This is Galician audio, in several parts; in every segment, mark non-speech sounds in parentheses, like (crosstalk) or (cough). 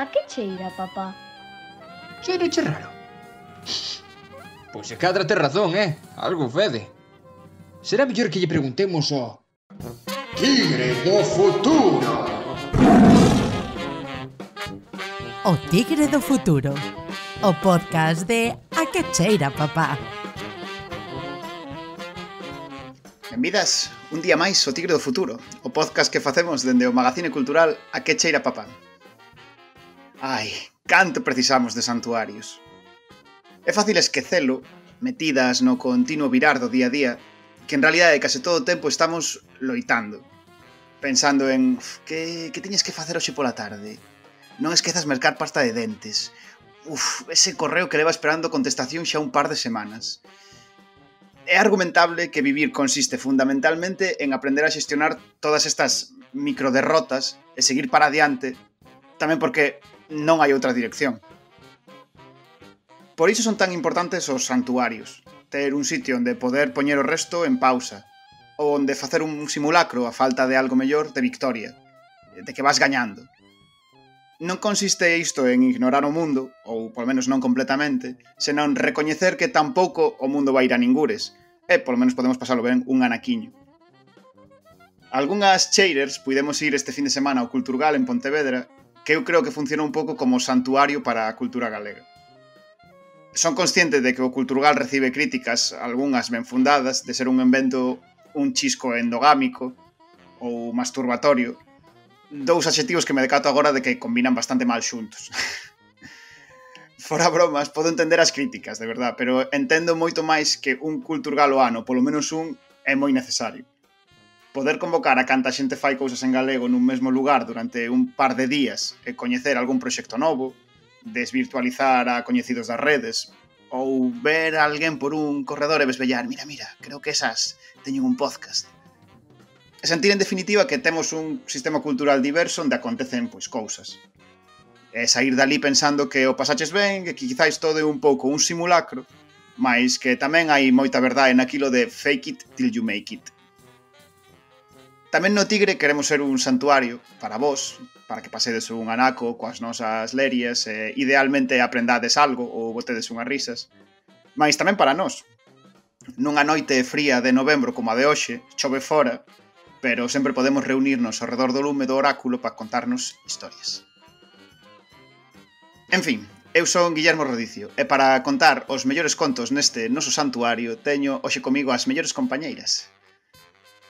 A que cheira, papá? Cheiro che raro. Pois se cadra te razón, eh? Algo fede. Será mellor que lle preguntemos ao... Tigre do futuro! O Tigre do futuro. O podcast de A que cheira, papá. Benvidas un día máis o Tigre do Futuro, o podcast que facemos dende o Magazine Cultural A que cheira, papá. Ai, canto precisamos de santuarios. É fácil esquecelo, metidas no continuo virar do día a día, que en realidade case todo o tempo estamos loitando. Pensando en que, que tiñes que facer hoxe pola tarde. Non esquezas mercar pasta de dentes. Uf, ese correo que leva esperando contestación xa un par de semanas. É argumentable que vivir consiste fundamentalmente en aprender a xestionar todas estas microderrotas e seguir para adiante, tamén porque non hai outra dirección. Por iso son tan importantes os santuarios, ter un sitio onde poder poñer o resto en pausa, ou onde facer un simulacro a falta de algo mellor de victoria, de que vas gañando. Non consiste isto en ignorar o mundo, ou polo menos non completamente, senón recoñecer que tampouco o mundo vai ir a ningures, e polo menos podemos pasalo ben un anaquiño. Algúnas cheiders puidemos ir este fin de semana ao Culturgal en Pontevedra que eu creo que funciona un pouco como santuario para a cultura galega. Son conscientes de que o Culturgal recibe críticas, algunhas ben fundadas, de ser un invento un chisco endogámico ou masturbatorio, dous adxetivos que me decato agora de que combinan bastante mal xuntos. (laughs) Fora bromas, podo entender as críticas, de verdad, pero entendo moito máis que un Culturgal o ano, polo menos un, é moi necesario poder convocar a canta xente fai cousas en galego nun mesmo lugar durante un par de días e coñecer algún proxecto novo, desvirtualizar a coñecidos das redes, ou ver a alguén por un corredor e vesbellar, mira, mira, creo que esas teñen un podcast. E sentir, en definitiva, que temos un sistema cultural diverso onde acontecen pois cousas. E sair dali pensando que o pasaches ben, que quizáis todo é un pouco un simulacro, mas que tamén hai moita verdade naquilo de fake it till you make it Tamén no Tigre queremos ser un santuario para vós, para que pasedes un anaco coas nosas lerias e idealmente aprendades algo ou botedes unhas risas. Mais tamén para nós. Nunha noite fría de novembro como a de hoxe, chove fora, pero sempre podemos reunirnos ao redor do lume do oráculo para contarnos historias. En fin, eu son Guillermo Rodicio e para contar os mellores contos neste noso santuario teño hoxe comigo as mellores compañeiras.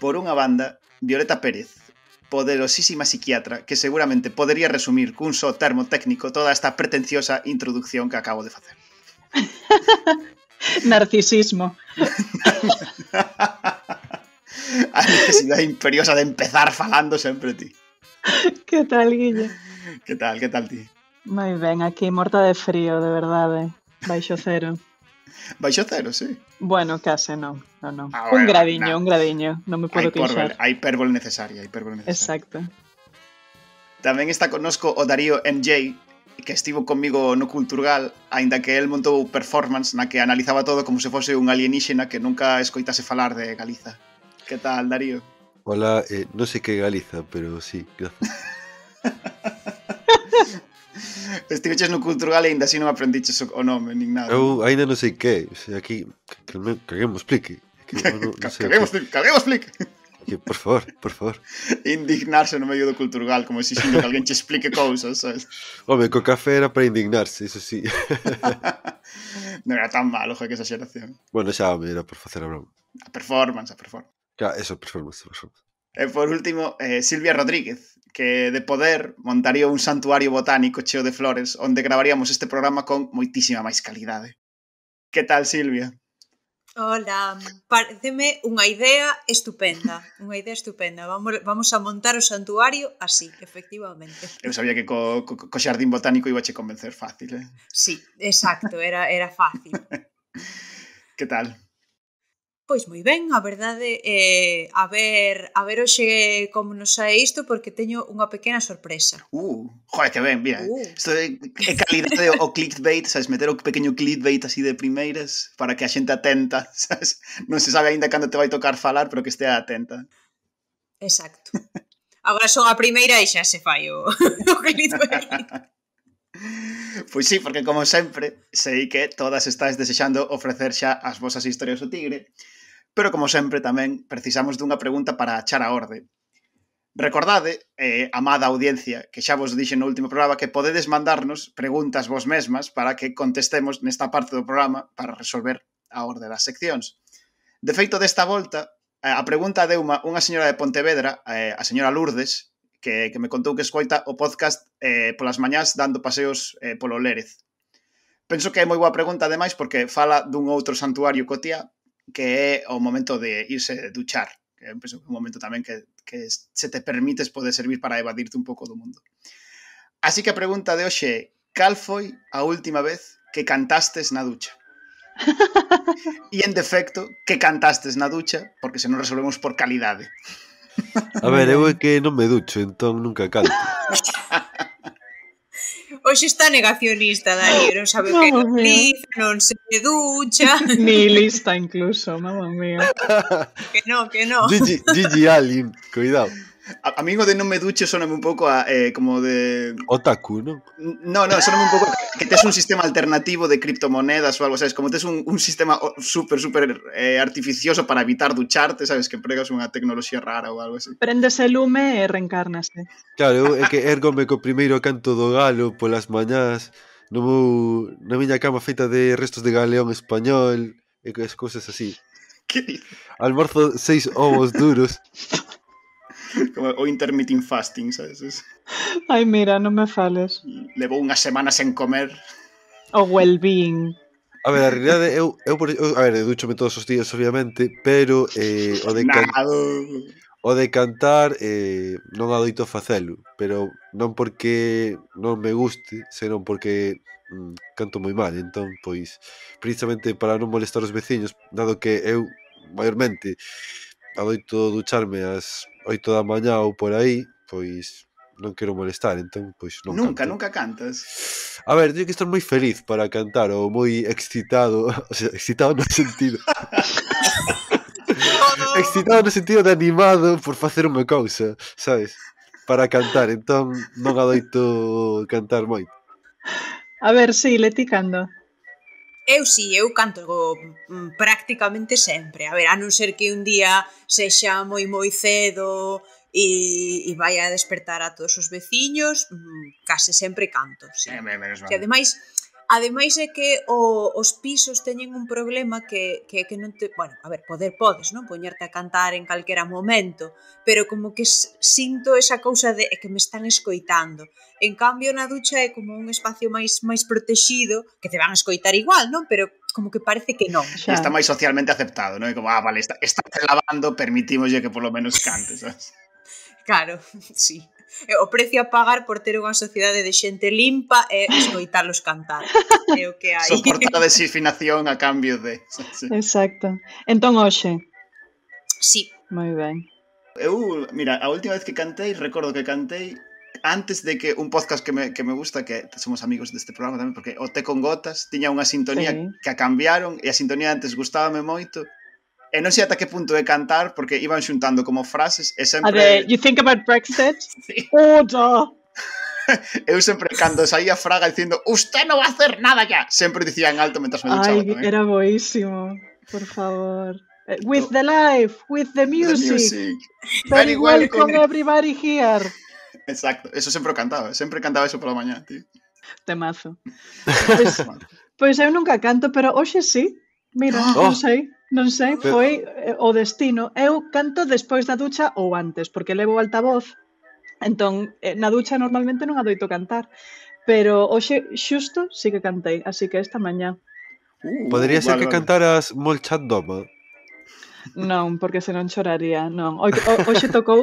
Por unha banda, Violeta Pérez, poderosísima psiquiatra, que seguramente podría resumir con un so termo técnico toda esta pretenciosa introducción que acabo de hacer. (laughs) Narcisismo. (laughs) hay necesidad imperiosa de empezar falando siempre, ti. ¿Qué tal, Guille? ¿Qué tal, qué tal ti? Muy bien, aquí muerta de frío, de verdad. Eh. baixo cero. Baixo cero, sí. Bueno, case non. No, no. Ah, bueno, un gradiño, un gradiño. Non me podo queixar. A hipérbole necesaria, a hipérbole necesaria. Exacto. Tamén está connosco o Darío MJ, que estivo comigo no Culturgal, aínda que el montou performance na que analizaba todo como se fose un alienígena que nunca escoitase falar de Galiza. Que tal, Darío? Hola, eh, non sei que Galiza, pero sí, gracias. (laughs) Estiveches no cultural e ainda así non aprendiches o nome, nin nada. Eu ainda non sei que, se aquí, que, me, que me explique. Que, bueno, non sei, que, que me explique. Que, por favor, por favor. Indignarse no medio do cultural, como se que alguén che explique cousas, sabes? Home, co café era para indignarse, iso sí. (laughs) non era tan malo, joder, que esa xeración. Bueno, xa, home, era por facer a broma. A performance, a performance. Claro, eso, performance, performance. E por último, eh, Silvia Rodríguez, que de poder montaría un santuario botánico cheo de flores onde gravaríamos este programa con moitísima máis calidade. Que tal, Silvia? Hola, pareceme unha idea estupenda, unha idea estupenda. Vamos, vamos a montar o santuario así, efectivamente. Eu sabía que co, co, co xardín botánico iba che convencer fácil, eh? Sí, exacto, era, era fácil. (laughs) que tal? Pois moi ben, a verdade é eh, a ver, a ver hoxe como nos sae isto porque teño unha pequena sorpresa. Uh, joder, que ben, mira. Uh. Isto uh. é calidade o clickbait, sabes, meter o pequeno clickbait así de primeiras para que a xente atenta, (laughs) sabes? Non se sabe aínda cando te vai tocar falar, pero que estea atenta. Exacto. Agora son a primeira e xa se fai o, (laughs) o clickbait. Pois sí, porque como sempre, sei que todas estáis desexando ofrecer xa as vosas historias do tigre, Pero, como sempre, tamén precisamos dunha pregunta para achar a orde. Recordade, eh, amada audiencia, que xa vos dixen no último programa que podedes mandarnos preguntas vos mesmas para que contestemos nesta parte do programa para resolver a orde das seccións. De feito, desta volta, eh, a pregunta deu unha, unha señora de Pontevedra, eh, a señora Lourdes, que, que me contou que escoita o podcast eh, polas mañás dando paseos eh, polo Lérez. Penso que é moi boa pregunta, ademais, porque fala dun outro santuario cotía que é o momento de irse duchar, que é un momento tamén que, que se te permites pode servir para evadirte un pouco do mundo. Así que a pregunta de hoxe, cal foi a última vez que cantastes na ducha? (laughs) e en defecto, que cantastes na ducha, porque se non resolvemos por calidade. A ver, eu é (laughs) que non me ducho, entón nunca canto. (laughs) Hoxe está negacionista, Dani, non sabe o que liza, non se ducha. (laughs) Ni lista incluso, mamá mía. que no, que no. Gigi, Gigi Alin, cuidado. A, mí o de non me duche soname un pouco a, eh, como de... Otaku, non? No, no, soname un pouco que tes un sistema alternativo de criptomonedas ou algo, sabes? Como tes un, un sistema super, super eh, artificioso para evitar ducharte, sabes? Que pregas unha tecnoloxía rara ou algo así. Prendes el lume e reencarnase. Claro, é que ergome co primeiro canto do galo polas mañás no meu, na miña cama feita de restos de galeón español e cousas así. (laughs) Que Almorzo seis ovos duros. (laughs) (laughs) Como, o intermittent fasting, sabes? Es... Ai, mira, non me fales. Levo unhas semanas sen comer. O well-being. A ver, a realidade, eu, eu, eu a ver, dúchome todos os días, obviamente, pero eh, o de can... o de cantar eh, non adoito facelo, pero non porque non me guste, senón porque mm, canto moi mal, entón, pois, precisamente para non molestar os veciños, dado que eu, maiormente, adoito ducharme as 8 da mañá ou por aí, pois non quero molestar, entón, pois non Nunca, canto. nunca cantas. A ver, teño que estar moi feliz para cantar ou moi excitado, (laughs) o sea, excitado no sentido. (laughs) excitado no sentido de animado por facer unha cousa, sabes? Para cantar, entón non adoito cantar moito. A ver, si, sí, leti cando. Eu si, sí, eu canto mm, prácticamente sempre. A ver, a non ser que un día sexa moi moi cedo e, e vai a despertar a todos os veciños, mm, case sempre canto, sí. Eh, menos mal. Que ademais, Ademais é que o, os pisos teñen un problema que, que, que non te... Bueno, a ver, poder podes, non? Poñerte a cantar en calquera momento, pero como que sinto esa cousa de que me están escoitando. En cambio, na ducha é como un espacio máis máis protexido, que te van a escoitar igual, non? Pero como que parece que non. Xa. Está máis socialmente aceptado, non? É como, ah, vale, está, está lavando, permitimos que polo menos cantes, (laughs) sabes? Claro, (laughs) sí o precio a pagar por ter unha sociedade de xente limpa e escoitalos cantar. É o que hai. Soportar a desinfinación a cambio de... Exacto. Entón, hoxe? Sí. Moi ben. Eu, mira, a última vez que cantei, recordo que cantei antes de que un podcast que me, que me gusta, que somos amigos deste programa tamén, porque o Té con Gotas tiña unha sintonía sí. que a cambiaron e a sintonía antes gustábame moito E eh, non sei ata que punto de cantar porque iban xuntando como frases e sempre... A de, you think about Brexit? (laughs) sí. Order! (laughs) eu sempre cando saía Fraga dicindo usted non va a hacer nada ya, sempre dicía en alto mentras me duchaba Ay, tamén. era boísimo, por favor. Eh, with the life, with the music. With the music. Very, Very welcome, welcome everybody here. Exacto, eso sempre cantaba, sempre cantaba eso pola mañá, tío. Temazo. (laughs) Pois pues, pois pues eu nunca canto, pero hoxe sí. Mira, oh. non sei. Non sei, foi eh, o destino. Eu canto despois da ducha ou antes, porque levo o altavoz. Entón, eh, na ducha normalmente non adoito cantar, pero hoxe xusto sí que cantei, así que esta mañá. Uh, ser que cantaras Molchat Doma. Non, porque senón choraría, non. O, hoxe tocou,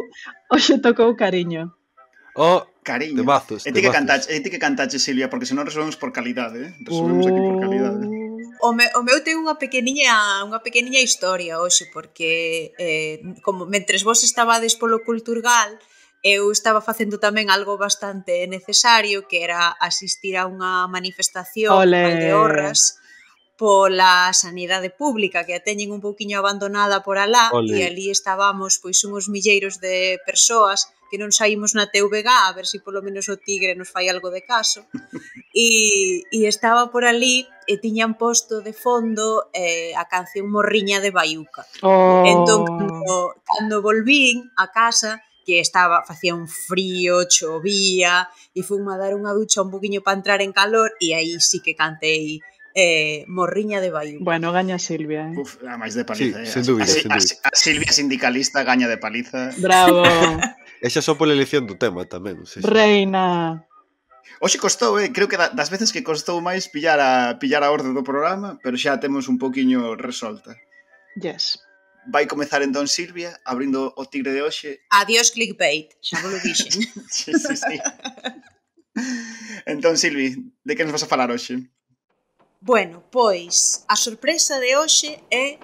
hoxe tocou cariño. Oh, cariño. De mazos, e ti que cantaches, e ti que cantaches Silvia, porque senón resolvemos por calidade, eh? Resolvemos uh... aquí por calidade. Oh o, me, o meu ten unha pequeniña unha pequeniña historia hoxe porque eh, como mentres vos estabades polo Culturgal eu estaba facendo tamén algo bastante necesario que era asistir a unha manifestación Olé. de horras pola sanidade pública que a teñen un pouquiño abandonada por alá Olé. e ali estábamos pois unhos milleiros de persoas que non saímos na TVG a ver se si polo menos o tigre nos fai algo de caso e, e estaba por ali e tiñan posto de fondo eh, a canción Morriña de Baiuca oh. entón cando, cando volvín a casa que estaba facía un frío, chovía e fui a dar unha ducha un poquinho para entrar en calor e aí sí que cantei eh, Morriña de Baiuca. Bueno, gaña Silvia. Eh? Uf, a máis de paliza. Sí, eh. sen dúbida, a, dúbida. A, a Silvia sindicalista gaña de paliza. Bravo. (laughs) E xa só pola elección do tema tamén. Sí, sí. Reina. Oxe costou, eh? creo que das veces que costou máis pillar a pillar a orde do programa, pero xa temos un poquiño resolta. Yes. Vai comezar entón Silvia abrindo o tigre de hoxe. Adiós clickbait, xa vos lo dixen. (laughs) sí, sí, sí. entón Silvi, de que nos vas a falar hoxe? Bueno, pois a sorpresa de hoxe é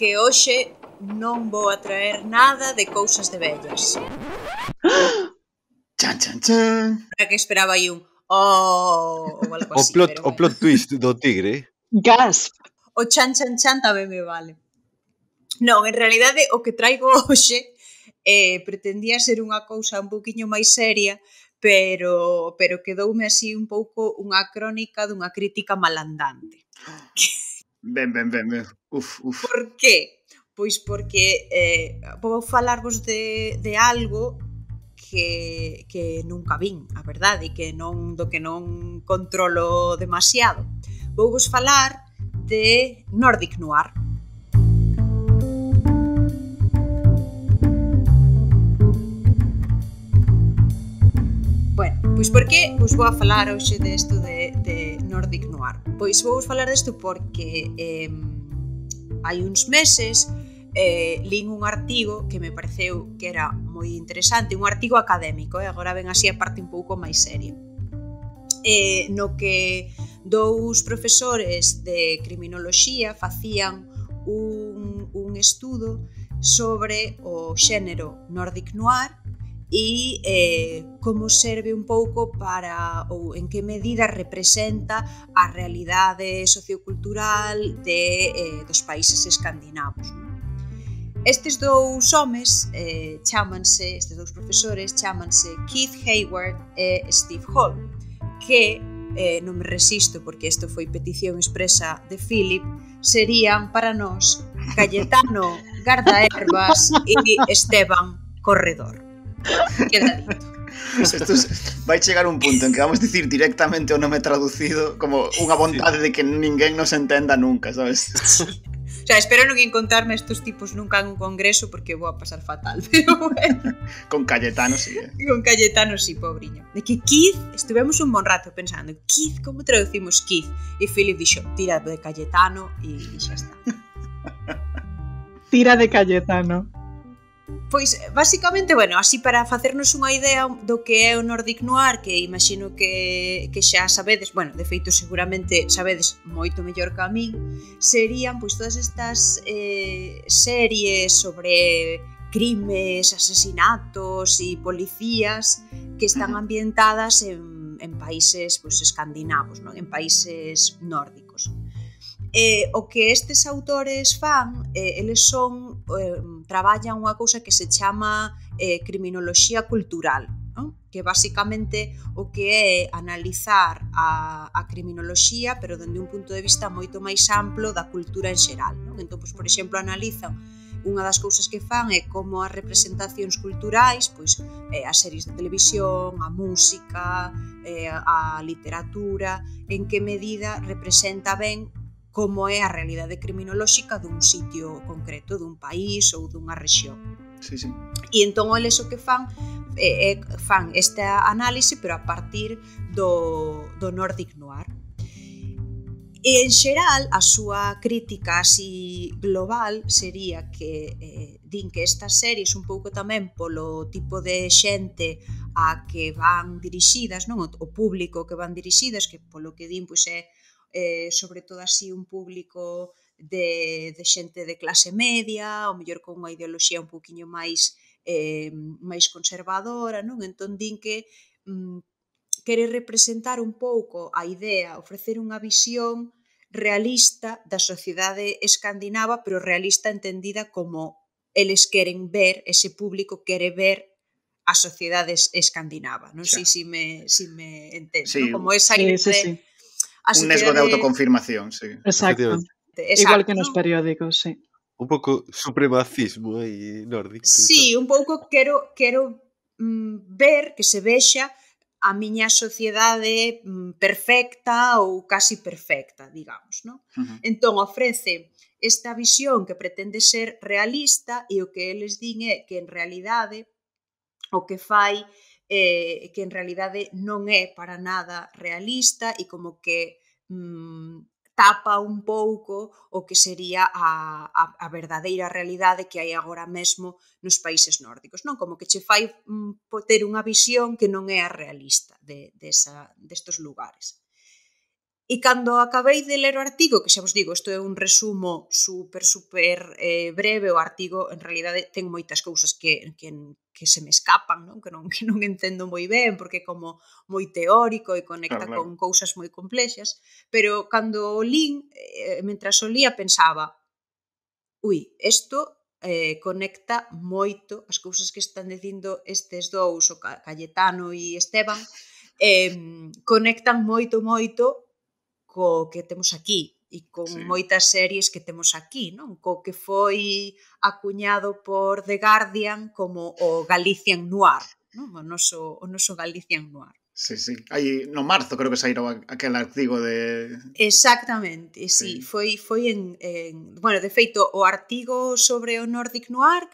que hoxe non vou a traer nada de cousas de vellas. (gasps) chan, chan, chan. Para que esperaba aí un oh, o, algo así. O plot, pero, o plot twist do tigre. Gasp. O chan, chan, chan tamén me vale. Non, en realidade o que traigo (laughs) hoxe eh, pretendía ser unha cousa un poquinho máis seria, pero pero quedoume así un pouco unha crónica dunha crítica malandante. Ben, ben, ben, ben. Uf, uf. Por que? Pois porque eh, vou falarvos de, de algo que, que nunca vin, a verdade, e que non, do que non controlo demasiado. Vou vos falar de Nordic Noir. Bueno, pois por que vos vou a falar hoxe desto de, de Nordic Noir? Pois vou vos falar desto porque eh, hai uns meses eh, lin un artigo que me pareceu que era moi interesante, un artigo académico, e eh, agora ven así a parte un pouco máis seria. Eh, no que dous profesores de criminoloxía facían un, un estudo sobre o xénero Nordic Noir e eh, como serve un pouco para ou en que medida representa a realidade sociocultural de, eh, dos países escandinavos. Non? Estes dous homes eh, chámanse, estes dous profesores chámanse Keith Hayward e Steve Hall, que eh, non me resisto porque isto foi petición expresa de Philip, serían para nós Cayetano Herbas (laughs) e Esteban Corredor. Que dito. esto es, vai chegar un punto en que vamos a dicir directamente o nome traducido como unha vontade de que ninguén nos entenda nunca, sabes? Sí sea, espero non encontrarme estos tipos nunca en un congreso porque vou a pasar fatal, (laughs) pero bueno. Con Cayetano sí, eh. (laughs) Con Cayetano sí, pobriño. De que Keith, estuvemos un bon rato pensando, Keith, como traducimos Keith? E Philip dixo, tira de Cayetano e xa está. tira de Cayetano. Pois, eh, basicamente, bueno, así para facernos unha idea do que é o Nordic Noir, que imagino que, que xa sabedes, bueno, de feito seguramente sabedes moito mellor que a min, serían pois todas estas eh, series sobre crimes, asesinatos e policías que están ambientadas en, en países pois, escandinavos, non? en países nórdicos. Eh, o que estes autores fan, eh, eles son eh, traballan unha cousa que se chama eh, criminoloxía cultural, non? que basicamente o que é analizar a, a criminoloxía pero dende un punto de vista moito máis amplo da cultura en xeral. Non? Entón, pois, por exemplo, analizan unha das cousas que fan é como as representacións culturais, pois eh, as series de televisión, a música, eh, a literatura, en que medida representa ben como é a realidade criminolóxica dun sitio concreto, dun país ou dunha rexión. Sí, sí. E entón eles o que fan é, eh, eh, fan esta análise pero a partir do, do Nordic Noir. E en xeral a súa crítica así global sería que eh, din que estas series un pouco tamén polo tipo de xente a que van dirixidas, non o público que van dirixidas, que polo que din pois é eh, sobre todo así un público de, de xente de clase media, ou mellor con unha ideoloxía un poquinho máis eh, máis conservadora, non? Entón din que mm, quere representar un pouco a idea, ofrecer unha visión realista da sociedade escandinava, pero realista entendida como eles queren ver, ese público quere ver a sociedade escandinava, non sei se si me, si me entendo, sí, ¿no? como esa sí, sí, sí. Así un nesgo de autoconfirmación, sí. Exacto. Exacto. Igual que nos periódicos, sí. Un pouco supremacismo aí nórdico. Sí, un pouco quero quero mm, ver que se vexa a miña sociedade mm, perfecta ou casi perfecta, digamos, non? Uh -huh. Entón ofrece esta visión que pretende ser realista e o que eles din é que en realidade o que fai eh, que en realidade non é para nada realista e como que mm, tapa un pouco o que sería a, a, a verdadeira realidade que hai agora mesmo nos países nórdicos, non? Como que che fai mm, ter unha visión que non é a realista de, desa, de destos lugares. E cando acabei de ler o artigo, que xa vos digo, isto é un resumo super, super eh, breve, o artigo en realidade ten moitas cousas que, que, que se me escapan, non? Que, non, (laughs) que non entendo moi ben, porque é como moi teórico e conecta claro, claro. con cousas moi complexas, pero cando o lín, eh, mentras o lía, pensaba, ui, isto eh, conecta moito as cousas que están dicindo estes dous, o Cayetano e Esteban, eh, conectan moito, moito co que temos aquí, e con sí. moitas series que temos aquí, non? Co que foi acuñado por The Guardian como o Galician Noir, non? O noso, o noso Galician Noir. Sí, sí. Aí no marzo creo que saíron aquel artigo de Exactamente, sí, sí. foi foi en, en bueno, de feito o artigo sobre o Nordic Noir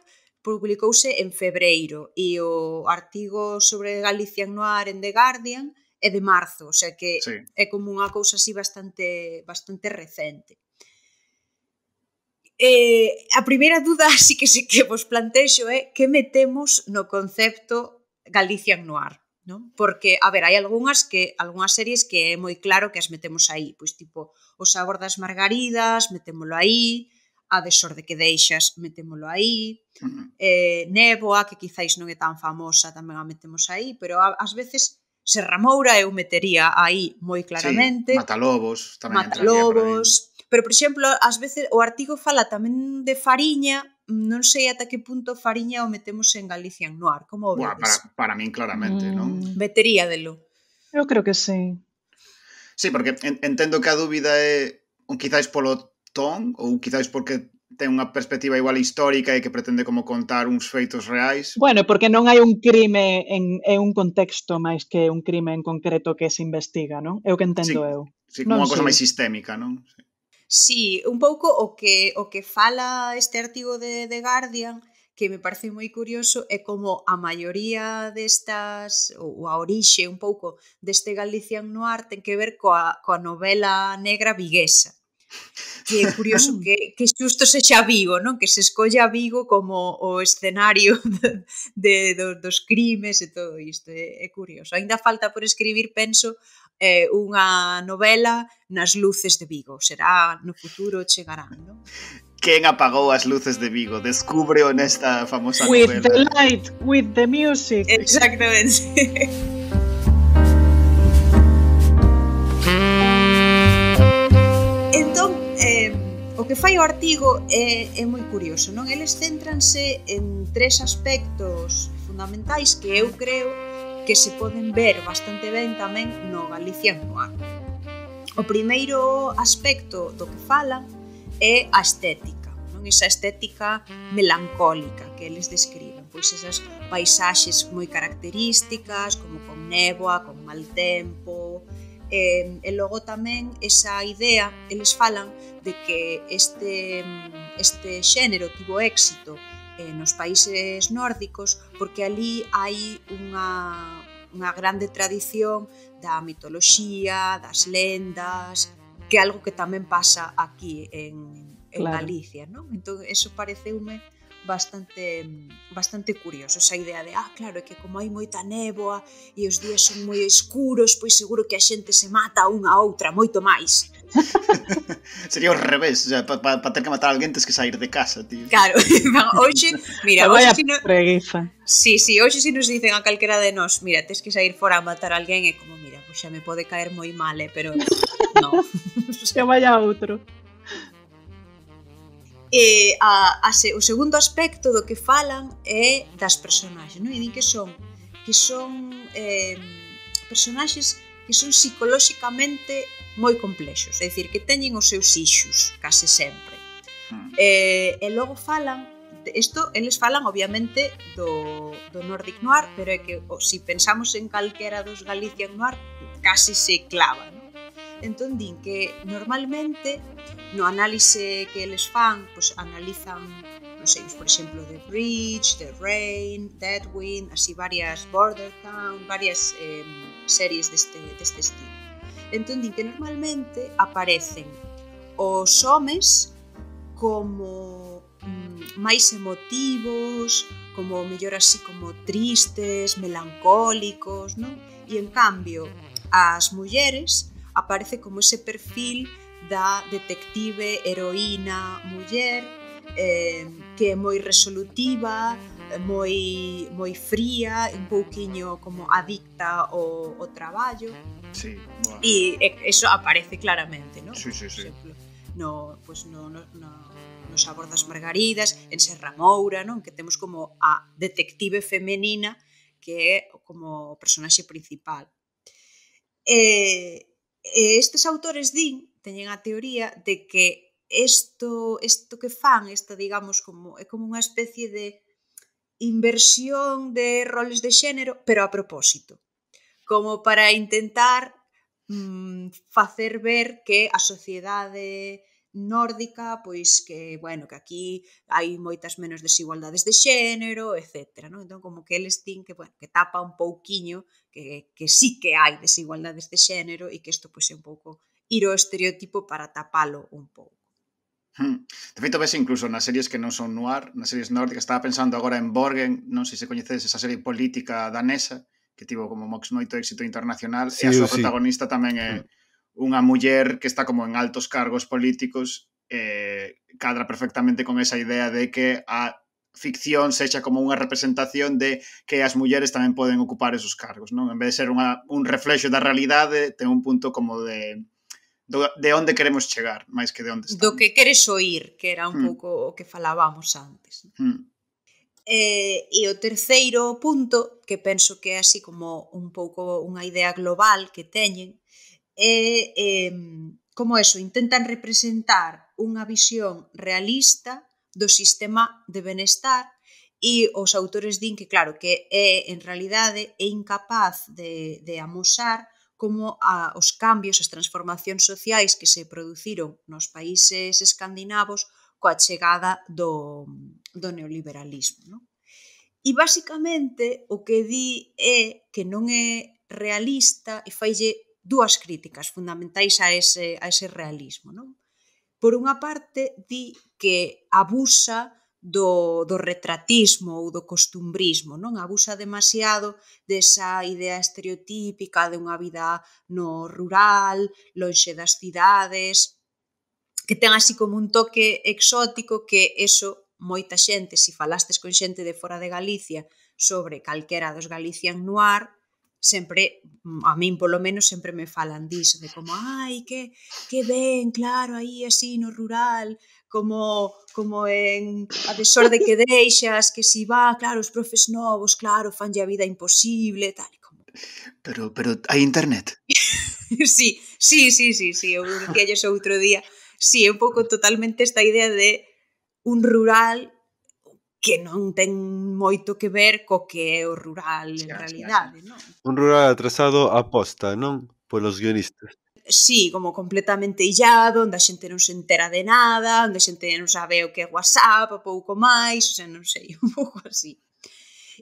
publicouse en febreiro e o artigo sobre Galician Noir en The Guardian é de marzo, o sea que sí. é como unha cousa así bastante bastante recente. Eh, a primeira duda (laughs) así que sí que vos plantexo é eh, que metemos no concepto Galicia Noir, non? Porque, a ver, hai algunhas que algunhas series que é moi claro que as metemos aí, pois tipo O sabor das margaridas, metémolo aí, A desorde que deixas, metémolo aí, uh -huh. eh, Néboa, que quizáis non é tan famosa, tamén a metemos aí, pero ás veces Serra Moura eu metería aí moi claramente. Sí, Matalobos tamén Matalobos. Pero, por exemplo, ás veces o artigo fala tamén de Fariña, non sei ata que punto Fariña o metemos en Galicia en Noir, como o vedes? Buah, para, para min claramente, mm. non? Vetería delo. Eu creo que sí. Sí, porque entendo que a dúbida é quizáis polo ton ou quizáis porque ten unha perspectiva igual histórica e que pretende como contar uns feitos reais. Bueno, porque non hai un crime en, en un contexto máis que un crime en concreto que se investiga, non? É o que entendo sí, eu. Sí, como unha cosa máis sistémica, non? Sí. sí, un pouco o que o que fala este artigo de, de Guardian que me parece moi curioso é como a maioría destas, ou a orixe un pouco deste Galician Noir ten que ver coa, coa novela negra viguesa que (laughs) é curioso que, que xusto sexa Vigo, non? Que se escolla Vigo como o escenario (laughs) de, de, do, dos crimes e todo isto, é, é curioso. Ainda falta por escribir, penso, eh, unha novela nas luces de Vigo. Será no futuro chegarán, non? Quen apagou as luces de Vigo? Descubre nesta famosa with novela. With the light, with the music. Exactamente. (laughs) o que fai o artigo é, é moi curioso, non? Eles céntranse en tres aspectos fundamentais que eu creo que se poden ver bastante ben tamén no Galicia Noir. O primeiro aspecto do que fala é a estética, non esa estética melancólica que eles describen, pois esas paisaxes moi características, como con néboa, con mal tempo, e, e logo tamén esa idea, eles falan de que este, este xénero tivo éxito eh, nos países nórdicos porque ali hai unha, unha grande tradición da mitoloxía, das lendas, que é algo que tamén pasa aquí en, en claro. Galicia, non? Entón, eso pareceume bastante bastante curioso esa idea de, ah, claro, é que como hai moita néboa e os días son moi escuros, pois seguro que a xente se mata unha a outra moito máis. (laughs) Sería o revés, o sea, para pa, pa ter que matar a alguén tens que sair de casa, tío. Claro, (laughs) hoxe, mira, hoxe si no... preguiza. Sí, sí, hoxe si nos dicen a calquera de nós, mira, tens que sair fora a matar a alguén e como, mira, pois xa me pode caer moi mal, eh, pero no. (laughs) que vaya outro. E a, a, se, o segundo aspecto do que falan é das personaxes, non? E din que son que son eh, personaxes que son psicolóxicamente moi complexos, é dicir, que teñen os seus ixos case sempre. Mm. Eh, e logo falan isto eles falan obviamente do, do Nordic Noir, pero é que se si pensamos en calquera dos Galician Noir, case se clavan. Entón din que normalmente no análise que eles fan, pois analizan non sei, por exemplo, The Bridge, The Rain, Dead Wind, así varias Border Town, varias eh, series deste, deste estilo. Entón din que normalmente aparecen os homes como mm, máis emotivos, como mellor así como tristes, melancólicos, non? E en cambio, as mulleres aparece como ese perfil da detective, heroína, muller, eh, que é moi resolutiva, moi, moi fría, un pouquiño como adicta ao, ao traballo. Sí, bueno. E eso aparece claramente, non? Sí, sí, sí. no, pues no, no, no, no abordas Margaridas, en Serra Moura, non? Que temos como a detective femenina que é como o personaxe principal. E, eh, estes autores din, teñen a teoría de que isto isto que fan, esta digamos como é como unha especie de inversión de roles de xénero, pero a propósito, como para intentar mm, facer ver que a sociedade nórdica, pois que, bueno, que aquí hai moitas menos desigualdades de xénero, etc. Non? Entón, como que eles tin que, bueno, que tapa un pouquiño que, que sí que hai desigualdades de xénero e que isto pois, é un pouco ir ao estereotipo para tapalo un pouco. Hmm. De feito, ves incluso nas series que non son noir, nas series nórdicas, estaba pensando agora en Borgen, non sei se coñecedes esa serie política danesa, que tivo como mox moito éxito internacional, sí, e a súa sí. protagonista tamén é hmm. unha muller que está como en altos cargos políticos, eh, cadra perfectamente con esa idea de que a ficción sexa como unha representación de que as mulleres tamén poden ocupar esos cargos, non? En vez de ser unha, un reflexo da realidade, ten un punto como de do, de onde queremos chegar, máis que de onde estamos. Do que queres oír, que era un hmm. pouco o que falábamos antes. Hmm. Eh, e o terceiro punto, que penso que é así como un pouco unha idea global que teñen, é eh, como eso, intentan representar unha visión realista do sistema de benestar e os autores din que, claro, que é, en realidade é incapaz de, de amosar como a, os cambios, as transformacións sociais que se produciron nos países escandinavos coa chegada do, do neoliberalismo. Non? E basicamente o que di é que non é realista e faille dúas críticas fundamentais a ese, a ese realismo. Non? Por unha parte, di que abusa do, do retratismo ou do costumbrismo, non abusa demasiado desa idea estereotípica de unha vida no rural, lonxe das cidades, que ten así como un toque exótico que eso moita xente, se falastes con xente de fora de Galicia sobre calquera dos Galician Noir, sempre, mm, a min polo menos, sempre me falan diso, de como, ai, que, que ben, claro, aí así no rural, como, como en a desorde que (laughs) deixas, que si va, claro, os profes novos, claro, fanlle a vida imposible, tal como. Pero, pero hai internet? (laughs) sí, sí, sí, sí, sí, eu dicía outro día, sí, é un pouco (laughs) totalmente esta idea de un rural que non ten moito que ver co que é o rural en sí, realidade, sí, sí. non? Un rural atrasado aposta, non? Polos guionistas. Sí, como completamente illado, onde a xente non se entera de nada, onde a xente non sabe o que é WhatsApp, pouco máis, o sea, non sei, (laughs) un pouco así.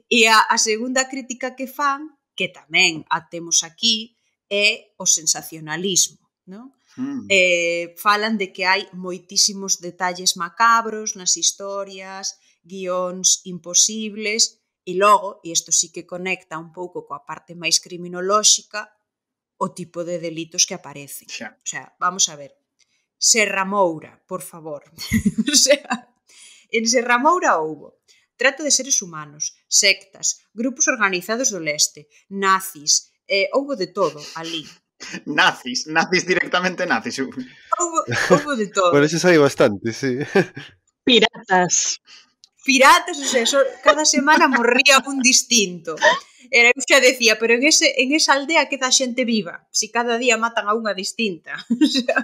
E a, a segunda crítica que fan, que tamén a temos aquí, é o sensacionalismo, non? Mm. Eh, falan de que hai moitísimos detalles macabros nas historias, guións imposibles, e logo, e isto sí que conecta un pouco coa parte máis criminolóxica, o tipo de delitos que aparecen. Xa. O sea, vamos a ver. Serra Moura, por favor. (laughs) o sea, en Serra Moura houbo trato de seres humanos, sectas, grupos organizados do leste, nazis, eh, houbo de todo ali. Nazis, nazis directamente nazis. Houbo, houbo de todo. Por eso sai bastante, sí. Piratas piratas, o sea, cada semana morría un distinto. Era, eu xa decía, pero en, ese, en esa aldea queda xente viva, si cada día matan a unha distinta. (laughs) O sea,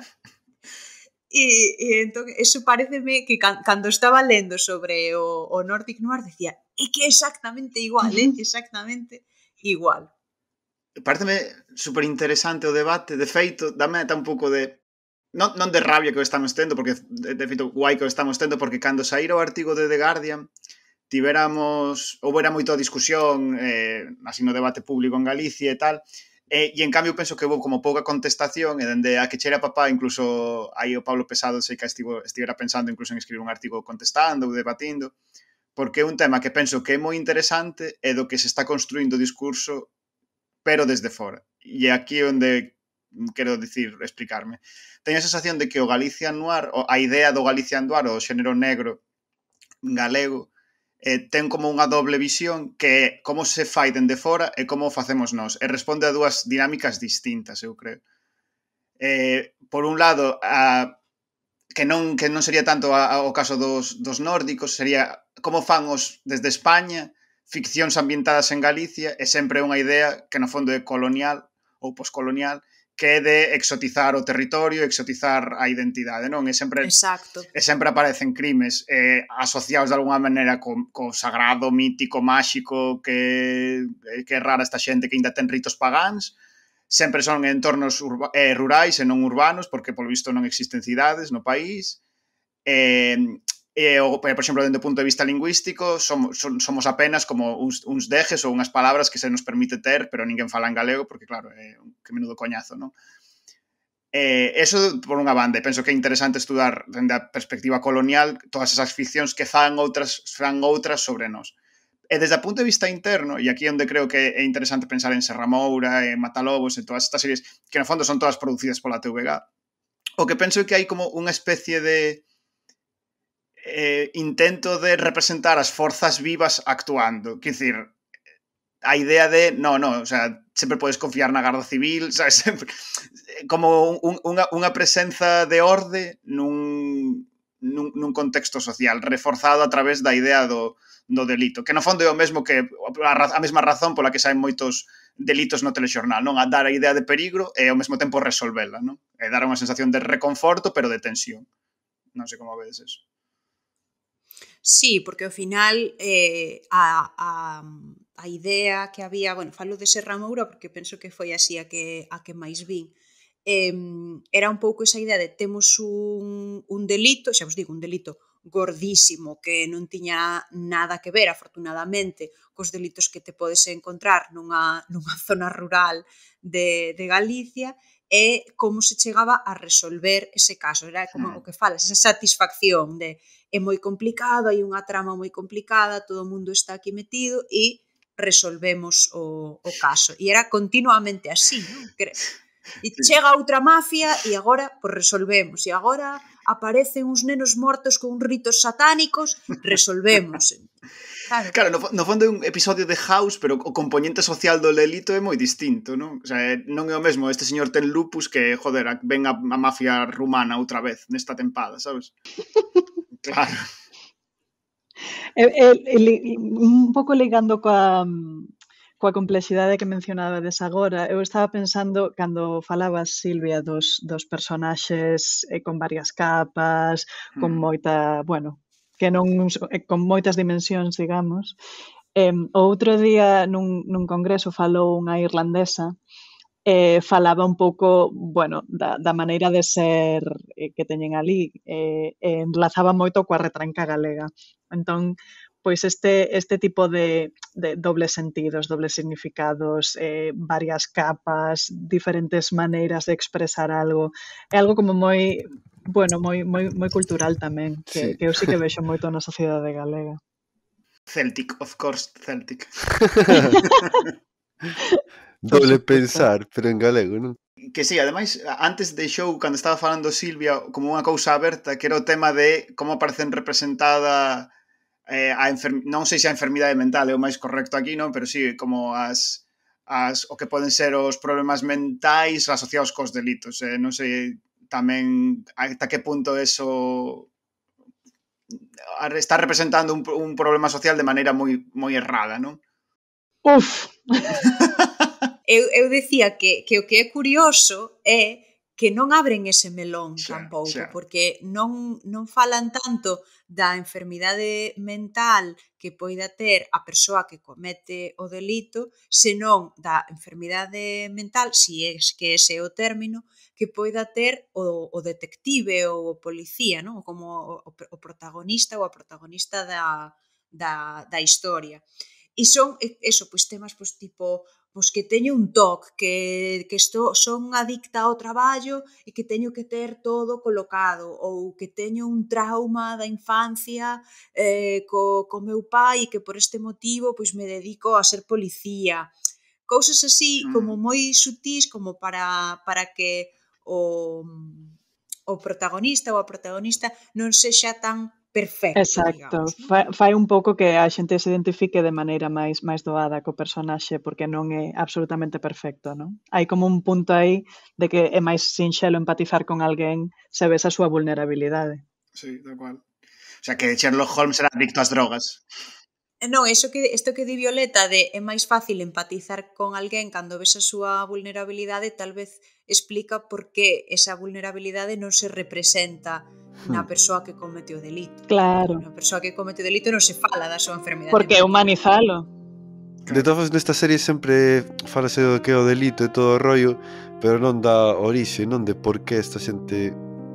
e, e entón, eso pareceme que can, cando estaba lendo sobre o, o Nordic Noir decía, é que exactamente igual, é exactamente igual. Eh, pareceme super interesante o debate, de feito, dame tan pouco de non, non de rabia que o estamos tendo, porque de feito guai que o estamos tendo, porque cando saíra o artigo de The Guardian, tiveramos, houbera moito discusión eh, así no debate público en Galicia e tal, E, e en cambio penso que houve como pouca contestación e dende a que cheira papá incluso aí o Pablo Pesado sei que estivo, estivera pensando incluso en escribir un artigo contestando ou debatindo porque é un tema que penso que é moi interesante e do que se está construindo o discurso pero desde fora e aquí onde quero dicir, explicarme. Teño a sensación de que o Galicia Noir, a idea do Galicia Noir, o xénero negro galego, eh, ten como unha doble visión que é como se fai dende fora e como o facemos nós. E responde a dúas dinámicas distintas, eu creo. Eh, por un lado, a, que non que non sería tanto a, a, o caso dos, dos nórdicos, sería como fan os desde España, ficcións ambientadas en Galicia, é sempre unha idea que no fondo é colonial ou poscolonial, que é de exotizar o territorio, exotizar a identidade, non? É sempre Exacto. E sempre aparecen crimes eh, asociados de alguna maneira co, co sagrado, mítico, máxico, que eh, que é rara esta xente que ainda ten ritos pagáns. Sempre son en entornos urba, eh, rurais e non urbanos, porque polo visto non existen cidades no país. Eh, E, eh, o, eh, por exemplo, dende do punto de vista lingüístico, somos, somos apenas como uns, uns dejes ou unhas palabras que se nos permite ter, pero ninguén fala en galego, porque claro, é que menudo coñazo, non? Eh, eso por unha banda, penso que é interesante estudar dende a perspectiva colonial todas esas ficcións que fan outras, fan outras sobre nós. E desde o punto de vista interno, e aquí é onde creo que é interesante pensar en Serra Moura, en Matalobos, en todas estas series, que no fondo son todas producidas pola TVG, o que penso é que hai como unha especie de eh, intento de representar as forzas vivas actuando. Quer dizer, a idea de, no, no, o sea, sempre podes confiar na Garda Civil, (laughs) sabes, sempre, como un, unha, unha presenza de orde nun, nun, nun contexto social, reforzado a través da idea do, do delito, que no fondo é o mesmo que a, a mesma razón pola que saen moitos delitos no telexornal, non? A dar a idea de perigro e ao mesmo tempo resolvela, non? E dar unha sensación de reconforto, pero de tensión. Non sei como vedes eso. Sí, porque ao final eh, a, a, a idea que había, bueno, falo de Serra Moura porque penso que foi así a que, a que máis vin, eh, era un pouco esa idea de temos un, un delito, xa vos digo, un delito gordísimo que non tiña nada que ver, afortunadamente, cos delitos que te podes encontrar nunha, nunha zona rural de, de Galicia e como se chegaba a resolver ese caso. Era como o que falas, esa satisfacción de é moi complicado, hai unha trama moi complicada, todo o mundo está aquí metido e resolvemos o, o caso. E era continuamente así, non? e chega outra mafia e agora pues, pois, resolvemos. E agora aparecen uns nenos mortos con ritos satánicos, resolvemos. Claro, claro no, no fondo é un episodio de House, pero o componente social do Lelito é moi distinto, non? O sea, non é o mesmo, este señor ten lupus que, joder, ven a, a mafia rumana outra vez nesta tempada, sabes? (laughs) Claro. el, el, un pouco ligando coa, coa complexidade que des agora, eu estaba pensando cando falabas, Silvia, dos, dos personaxes eh, con varias capas, con hmm. moita, bueno, que non eh, con moitas dimensións, digamos. Eh, o outro día nun, nun congreso falou unha irlandesa eh, falaba un pouco, bueno, da, da maneira de ser eh, que teñen ali, eh, eh, enlazaba moito coa retranca galega. Entón, pois este, este tipo de, de dobles sentidos, dobles significados, eh, varias capas, diferentes maneiras de expresar algo. É algo como moi, bueno, moi, moi, moi cultural tamén, que, sí. que eu sí que (laughs) vexo moito na sociedade galega. Celtic, of course, Celtic. (laughs) Doble pensar, pero en galego, non? Que sí, ademais, antes de show, cando estaba falando Silvia, como unha cousa aberta, que era o tema de como aparecen representada eh, a enfer... non sei se a enfermidade mental é o máis correcto aquí, non? Pero sí, como as, as o que poden ser os problemas mentais asociados cos delitos. Eh? Non sei tamén ata que punto eso está representando un, un problema social de maneira moi moi errada, non? Uf! (laughs) eu, eu dicía que, que o que é curioso é que non abren ese melón xa, tampouco, xa. porque non, non falan tanto da enfermidade mental que poida ter a persoa que comete o delito, senón da enfermidade mental, si é que ese é o término, que poida ter o, o detective ou o policía, non? como o, o protagonista ou a protagonista da, da, da historia. E son eso, pois temas pois tipo pois que teño un TOC, que, que estou, son adicta ao traballo e que teño que ter todo colocado, ou que teño un trauma da infancia eh, co, co meu pai e que por este motivo pois me dedico a ser policía. Cousas así mm. como moi sutis como para, para que o, o protagonista ou a protagonista non sexa tan perfecto. Exacto, digamos, ¿no? fai un pouco que a xente se identifique de maneira máis máis doada co personaxe porque non é absolutamente perfecto, non? Hai como un punto aí de que é máis sinxelo empatizar con alguén se ves a súa vulnerabilidade. Sí, tal cual. O sea, que Sherlock Holmes era adicto ás drogas. Non, iso que, isto que di Violeta de é máis fácil empatizar con alguén cando ves a súa vulnerabilidade tal vez explica por que esa vulnerabilidade non se representa na hmm. persoa que comete o delito. Claro. Na persoa que comete o delito non se fala da súa enfermidade. Porque é humanizalo. De todas nesta serie sempre falase do que é o delito e todo o rollo, pero non da orixe, non de por que esta xente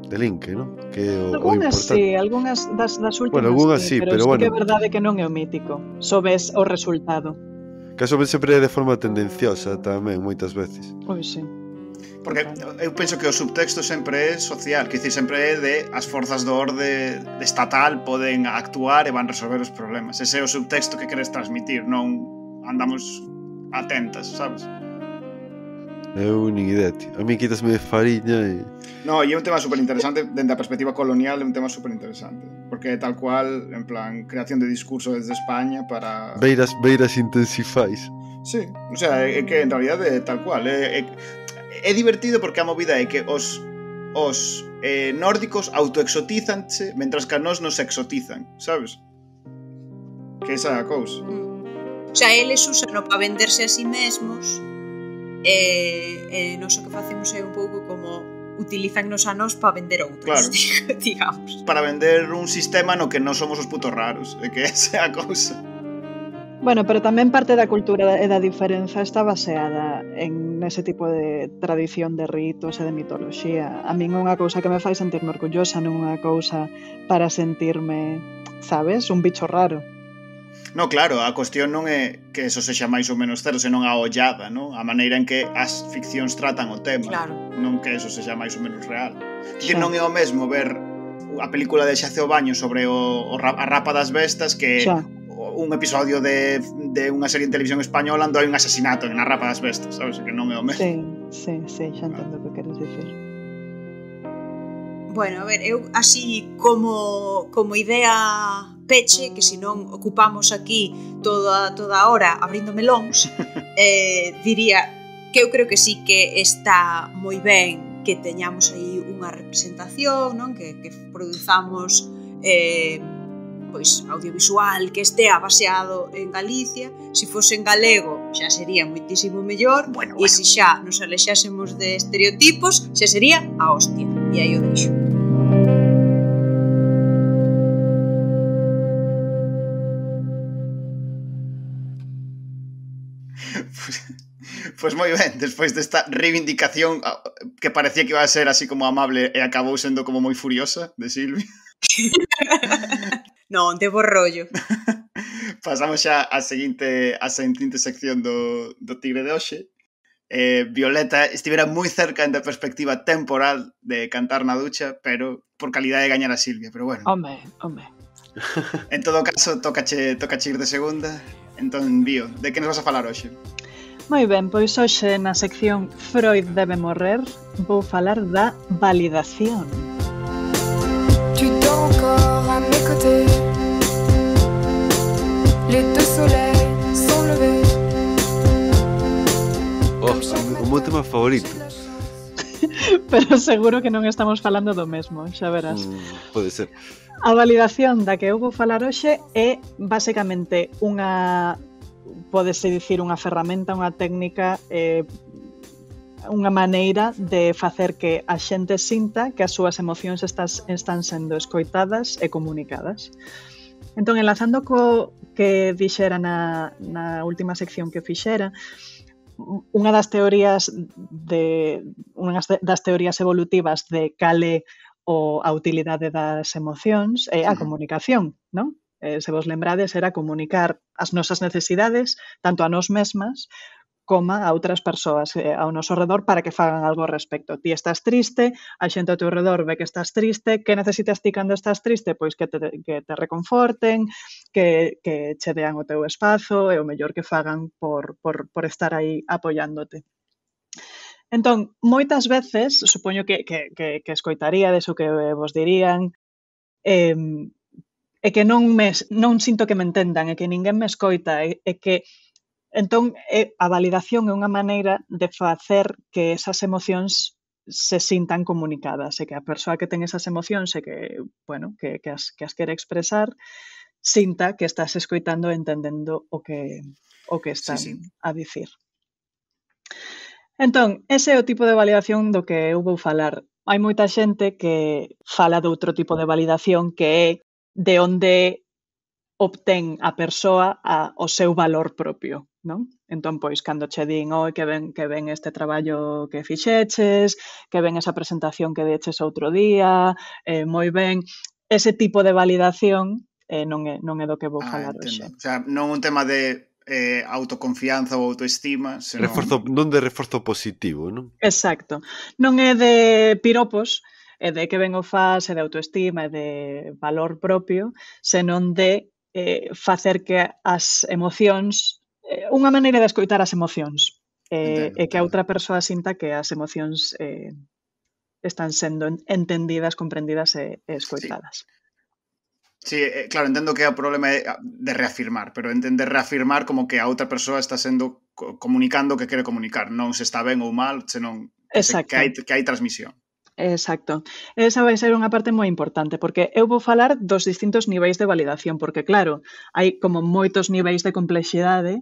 de link, ¿no? Que o, algunhas o importante. sí, algunhas das, das últimas bueno, algunhas sí, sí pero, pero bueno. que é verdade que non é o mítico. só ves o resultado. Que a sempre é de forma tendenciosa tamén, moitas veces. Pois sí. Porque eu penso que o subtexto sempre é social, que dicir, sempre é de as forzas do orde estatal poden actuar e van resolver os problemas. Ese é o subtexto que queres transmitir, non andamos atentas, sabes? Eu nin idea, tío. A mí quitasme fariña e... No, e é un tema super interesante dende a perspectiva colonial, é un tema super interesante. Porque tal cual, en plan, creación de discurso desde España para... Beiras, beiras intensifais. Sí, o sea, é que en realidad é tal cual. É, é, é divertido porque a movida é que os os eh, nórdicos autoexotizanse mentras que a nós nos exotizan, sabes? Que esa é a cousa. Mm. O sea, eles usan para venderse a sí mesmos e, e non o que facemos é un pouco como utilizan a nós para vender outros, claro. (laughs) digamos. Para vender un sistema no que non somos os putos raros, é que (laughs) esa é a cousa. Bueno, pero tamén parte da cultura e da diferenza está baseada en ese tipo de tradición de ritos e de mitoloxía. A min unha cousa que me fai sentirme orgullosa non unha cousa para sentirme, sabes, un bicho raro. No, claro, a cuestión non é que eso sexa máis ou menos cero, senón a ollada, non? A maneira en que as ficcións tratan o tema. Claro. Non que eso sexa máis ou menos real. Que sí. non é o mesmo ver a película de Xace o Baño sobre o, o a rapa das bestas que sí. un episodio de, de unha serie en televisión española onde hai un asesinato en a rapa das bestas, sabes? Que non é o mesmo. Sí, sí, sí xa ah. entendo o que queres dicir. Bueno, a ver, eu así como como idea peche, que se non ocupamos aquí toda, toda a hora abrindo melóns, (laughs) eh, diría que eu creo que sí que está moi ben que teñamos aí unha representación, non? Que, que produzamos eh, pois audiovisual que estea baseado en Galicia, se fose en galego xa sería moitísimo mellor, bueno, bueno. e se xa nos alexásemos de estereotipos, xa sería a hostia. E aí o deixo. Pois moi ben, despois desta reivindicación que parecía que iba a ser así como amable e acabou sendo como moi furiosa de Silvi. (laughs) non, de borrollo. (laughs) Pasamos xa á seguinte, á seguinte sección do, do Tigre de Oxe. Eh, Violeta estivera moi cerca en da perspectiva temporal de cantar na ducha, pero por calidade de gañar a Silvia, pero bueno. Home, home. en todo caso, tocache, tocache ir de segunda. Entón, Bio, de que nos vas a falar hoxe? Moi ben, pois hoxe na sección Freud debe morrer vou falar da validación. Tu encore à mes côtés Les deux soleils sont levés Oh, o meu tema favorito (laughs) Pero seguro que non estamos falando do mesmo, xa verás. Mm, pode ser. A validación da que eu vou falar hoxe é basicamente unha podese dicir unha ferramenta, unha técnica eh, unha maneira de facer que a xente sinta que as súas emocións estas, están sendo escoitadas e comunicadas. Entón, enlazando co que fixera na, na última sección que fixera, unha das teorías de unha das teorías evolutivas de cale ou a utilidade das emocións é a comunicación, non? eh, se vos lembrades, era comunicar as nosas necesidades, tanto a nós mesmas, coma a outras persoas eh, ao noso redor para que fagan algo ao respecto. Ti estás triste, a xente ao teu redor ve que estás triste, que necesitas ti cando estás triste? Pois que te, que te reconforten, que, que che dean o teu espazo e o mellor que fagan por, por, por estar aí apoiándote. Entón, moitas veces, supoño que, que, que, que escoitaríades o que vos dirían, eh, e que non me non sinto que me entendan, e que ninguén me escoita, e, e que entón é, a validación é unha maneira de facer que esas emocións se sintan comunicadas e que a persoa que ten esas emocións e que, bueno, que, que, as, que as quere expresar sinta que estás escoitando e entendendo o que, o que están sí, sí. a dicir. Entón, ese é o tipo de validación do que eu vou falar. Hai moita xente que fala de outro tipo de validación que é de onde obtén a persoa a, o seu valor propio, non? Entón, pois, cando che din, oi, que ben, que ben este traballo que fixeches, que ben esa presentación que deches outro día, eh, moi ben, ese tipo de validación eh, non, é, non é do que vou ah, falar entendo. hoxe. O sea, non un tema de eh, autoconfianza ou autoestima. Senón... Reforzo, non de reforzo positivo, non? Exacto. Non é de piropos, e de que ben o faz, e de autoestima, e de valor propio, senón de eh, facer que as emocións, eh, unha maneira de escoitar as emocións, eh, entendo, e que a outra persoa sinta que as emocións eh, están sendo entendidas, comprendidas e, e escoitadas. Sí. Sí, eh, claro, entendo que o problema é ah, de reafirmar, pero entender reafirmar como que a outra persoa está sendo comunicando o que quere comunicar, non se está ben ou mal, senón Exacto. que hai, que hai transmisión. Exacto. Esa vai ser unha parte moi importante, porque eu vou falar dos distintos niveis de validación, porque claro, hai como moitos niveis de complexidade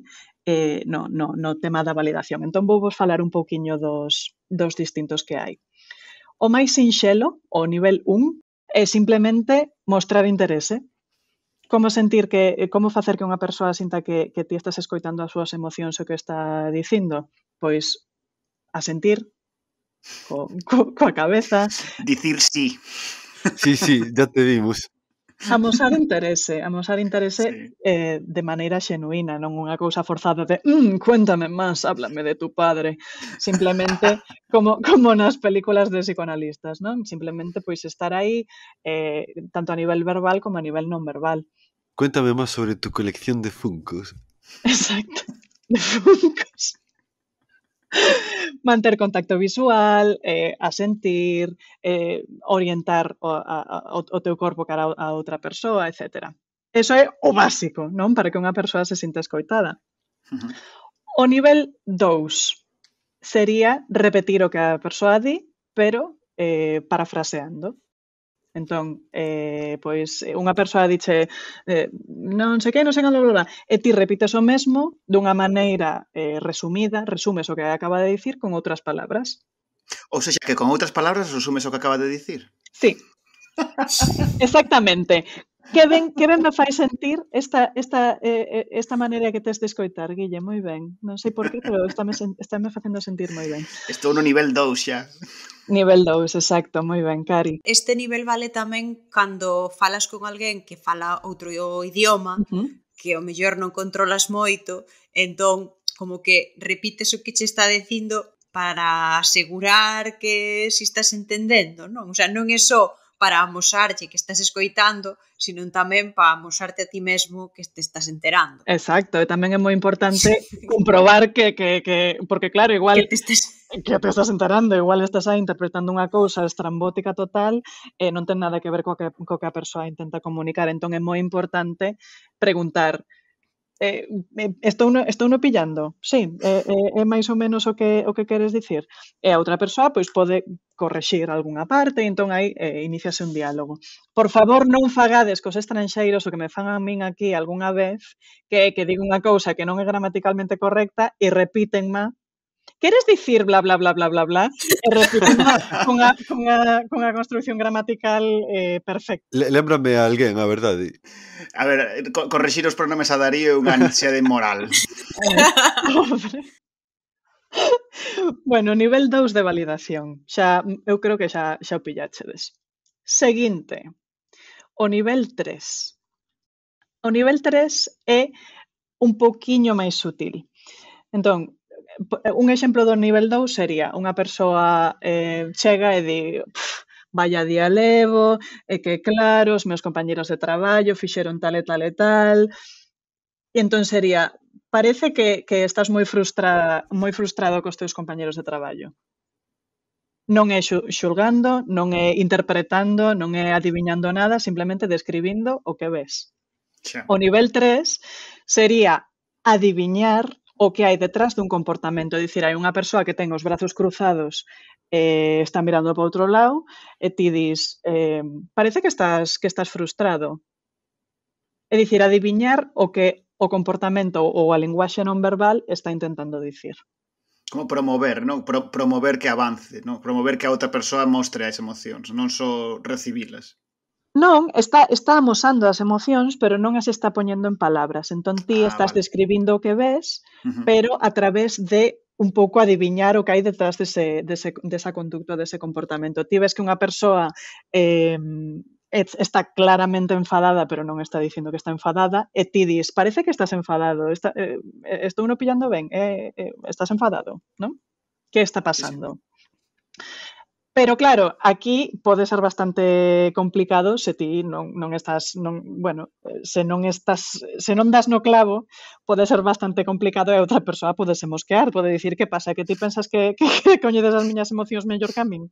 eh, no, no, no tema da validación. Entón vou vos falar un pouquiño dos, dos distintos que hai. O máis sinxelo, o nivel 1, é simplemente mostrar interese. Como sentir que, eh, como facer que unha persoa sinta que, que ti estás escoitando as súas emocións o que está dicindo? Pois a sentir, co, co, coa cabeza. Dicir sí. Sí, sí, ya te dimos. Amosar interese, amosar interese sí. eh, de maneira xenuína, non unha cousa forzada de mm, cuéntame máis, háblame de tu padre. Simplemente, (laughs) como, como nas películas de psicoanalistas, non? Simplemente, pois, estar aí eh, tanto a nivel verbal como a nivel non verbal. Cuéntame máis sobre tu colección de funcos. Exacto, de funcos. (laughs) manter contacto visual, eh, asentir, eh, orientar o, a, a, o teu corpo cara a outra persoa, etc. Eso é o básico, non? Para que unha persoa se sinta escoitada. O nivel 2 sería repetir o que a persoa di, pero eh, parafraseando. Entón, eh, pois, eh, unha persoa dixe eh, non sei que, non sei que, bla, e ti repites o mesmo dunha maneira eh, resumida, resumes o que acaba de dicir con outras palabras. Ou seja, que con outras palabras resumes o que acaba de dicir. Sí. Exactamente. Que ben, que ben me fai sentir esta, esta, eh, eh esta maneira que tens de escoitar, Guille, moi ben. Non sei por que, pero está me, está me facendo sentir moi ben. Estou no nivel 2 xa. Nivel 2, exacto, moi ben, Cari. Este nivel vale tamén cando falas con alguén que fala outro idioma, uh -huh. que o mellor non controlas moito, entón como que repites o que che está dicindo para asegurar que si estás entendendo, non? O sea, non é só para amosarche que estás escoitando, sino tamén para amosarte a ti mesmo que te estás enterando. Exacto, e tamén é moi importante (laughs) comprobar que, que, que porque claro, igual que te estés que te estás enterando, igual estás aí interpretando unha cousa estrambótica total e non ten nada que ver co que, co que a persoa intenta comunicar, entón é moi importante preguntar Eh, eh, estou, no, estou no pillando, sí, é, eh, é, eh, é máis ou menos o que o que queres dicir. E a outra persoa pois pode correxir algunha parte, e entón aí eh, iniciase un diálogo. Por favor, non fagades cos estranxeiros o que me fan a min aquí algunha vez, que que digo unha cousa que non é gramaticalmente correcta e repítenma queres dicir bla bla bla bla bla bla e con, cunha, cunha, cunha construción gramatical eh, perfecta. Le, lembrame a alguén, a verdade. A ver, co corregir os pronomes a Darío é unha ansia de moral. (laughs) bueno, nivel 2 de validación. Xa, eu creo que xa, xa o pillachedes. Seguinte, o nivel 3. O nivel 3 é un pouquiño máis sutil. Entón, Eh, un exemplo do nivel 2 sería unha persoa eh, chega e di vaya día levo, e que claro, os meus compañeros de traballo fixeron tal e tal e tal. E entón sería, parece que, que estás moi frustrada, moi frustrado cos teus compañeros de traballo. Non é xulgando, non é interpretando, non é adivinhando nada, simplemente describindo o que ves. Xa. O nivel 3 sería adiviñar o que hai detrás dun comportamento. É dicir, hai unha persoa que ten os brazos cruzados eh, está mirando para outro lado e ti dis, eh, parece que estás, que estás frustrado. É dicir, adiviñar o que o comportamento ou a linguaxe non verbal está intentando dicir. Como promover, non? Pro, promover que avance, non? Promover que a outra persoa mostre as emocións, non só recibilas. Non, está está amosando as emocións, pero non as está poñendo en palabras. Entón ti ah, estás vale. describindo o que ves, uh -huh. pero a través de un pouco adiviñar o que hai detrás dese, dese, desa conducta, dese comportamento. Ti ves que unha persoa eh, está claramente enfadada, pero non está dicindo que está enfadada, e ti dis, parece que estás enfadado, está, eh, eh estou no pillando ben, eh, eh, estás enfadado, non? Que está pasando? Pero claro, aquí pode ser bastante complicado se ti non, non estás, non, bueno, se non estás, se non das no clavo, pode ser bastante complicado e outra persoa pode se mosquear, pode dicir que pasa, que ti pensas que, (laughs) que, que coñedes as miñas emocións mellor que a min,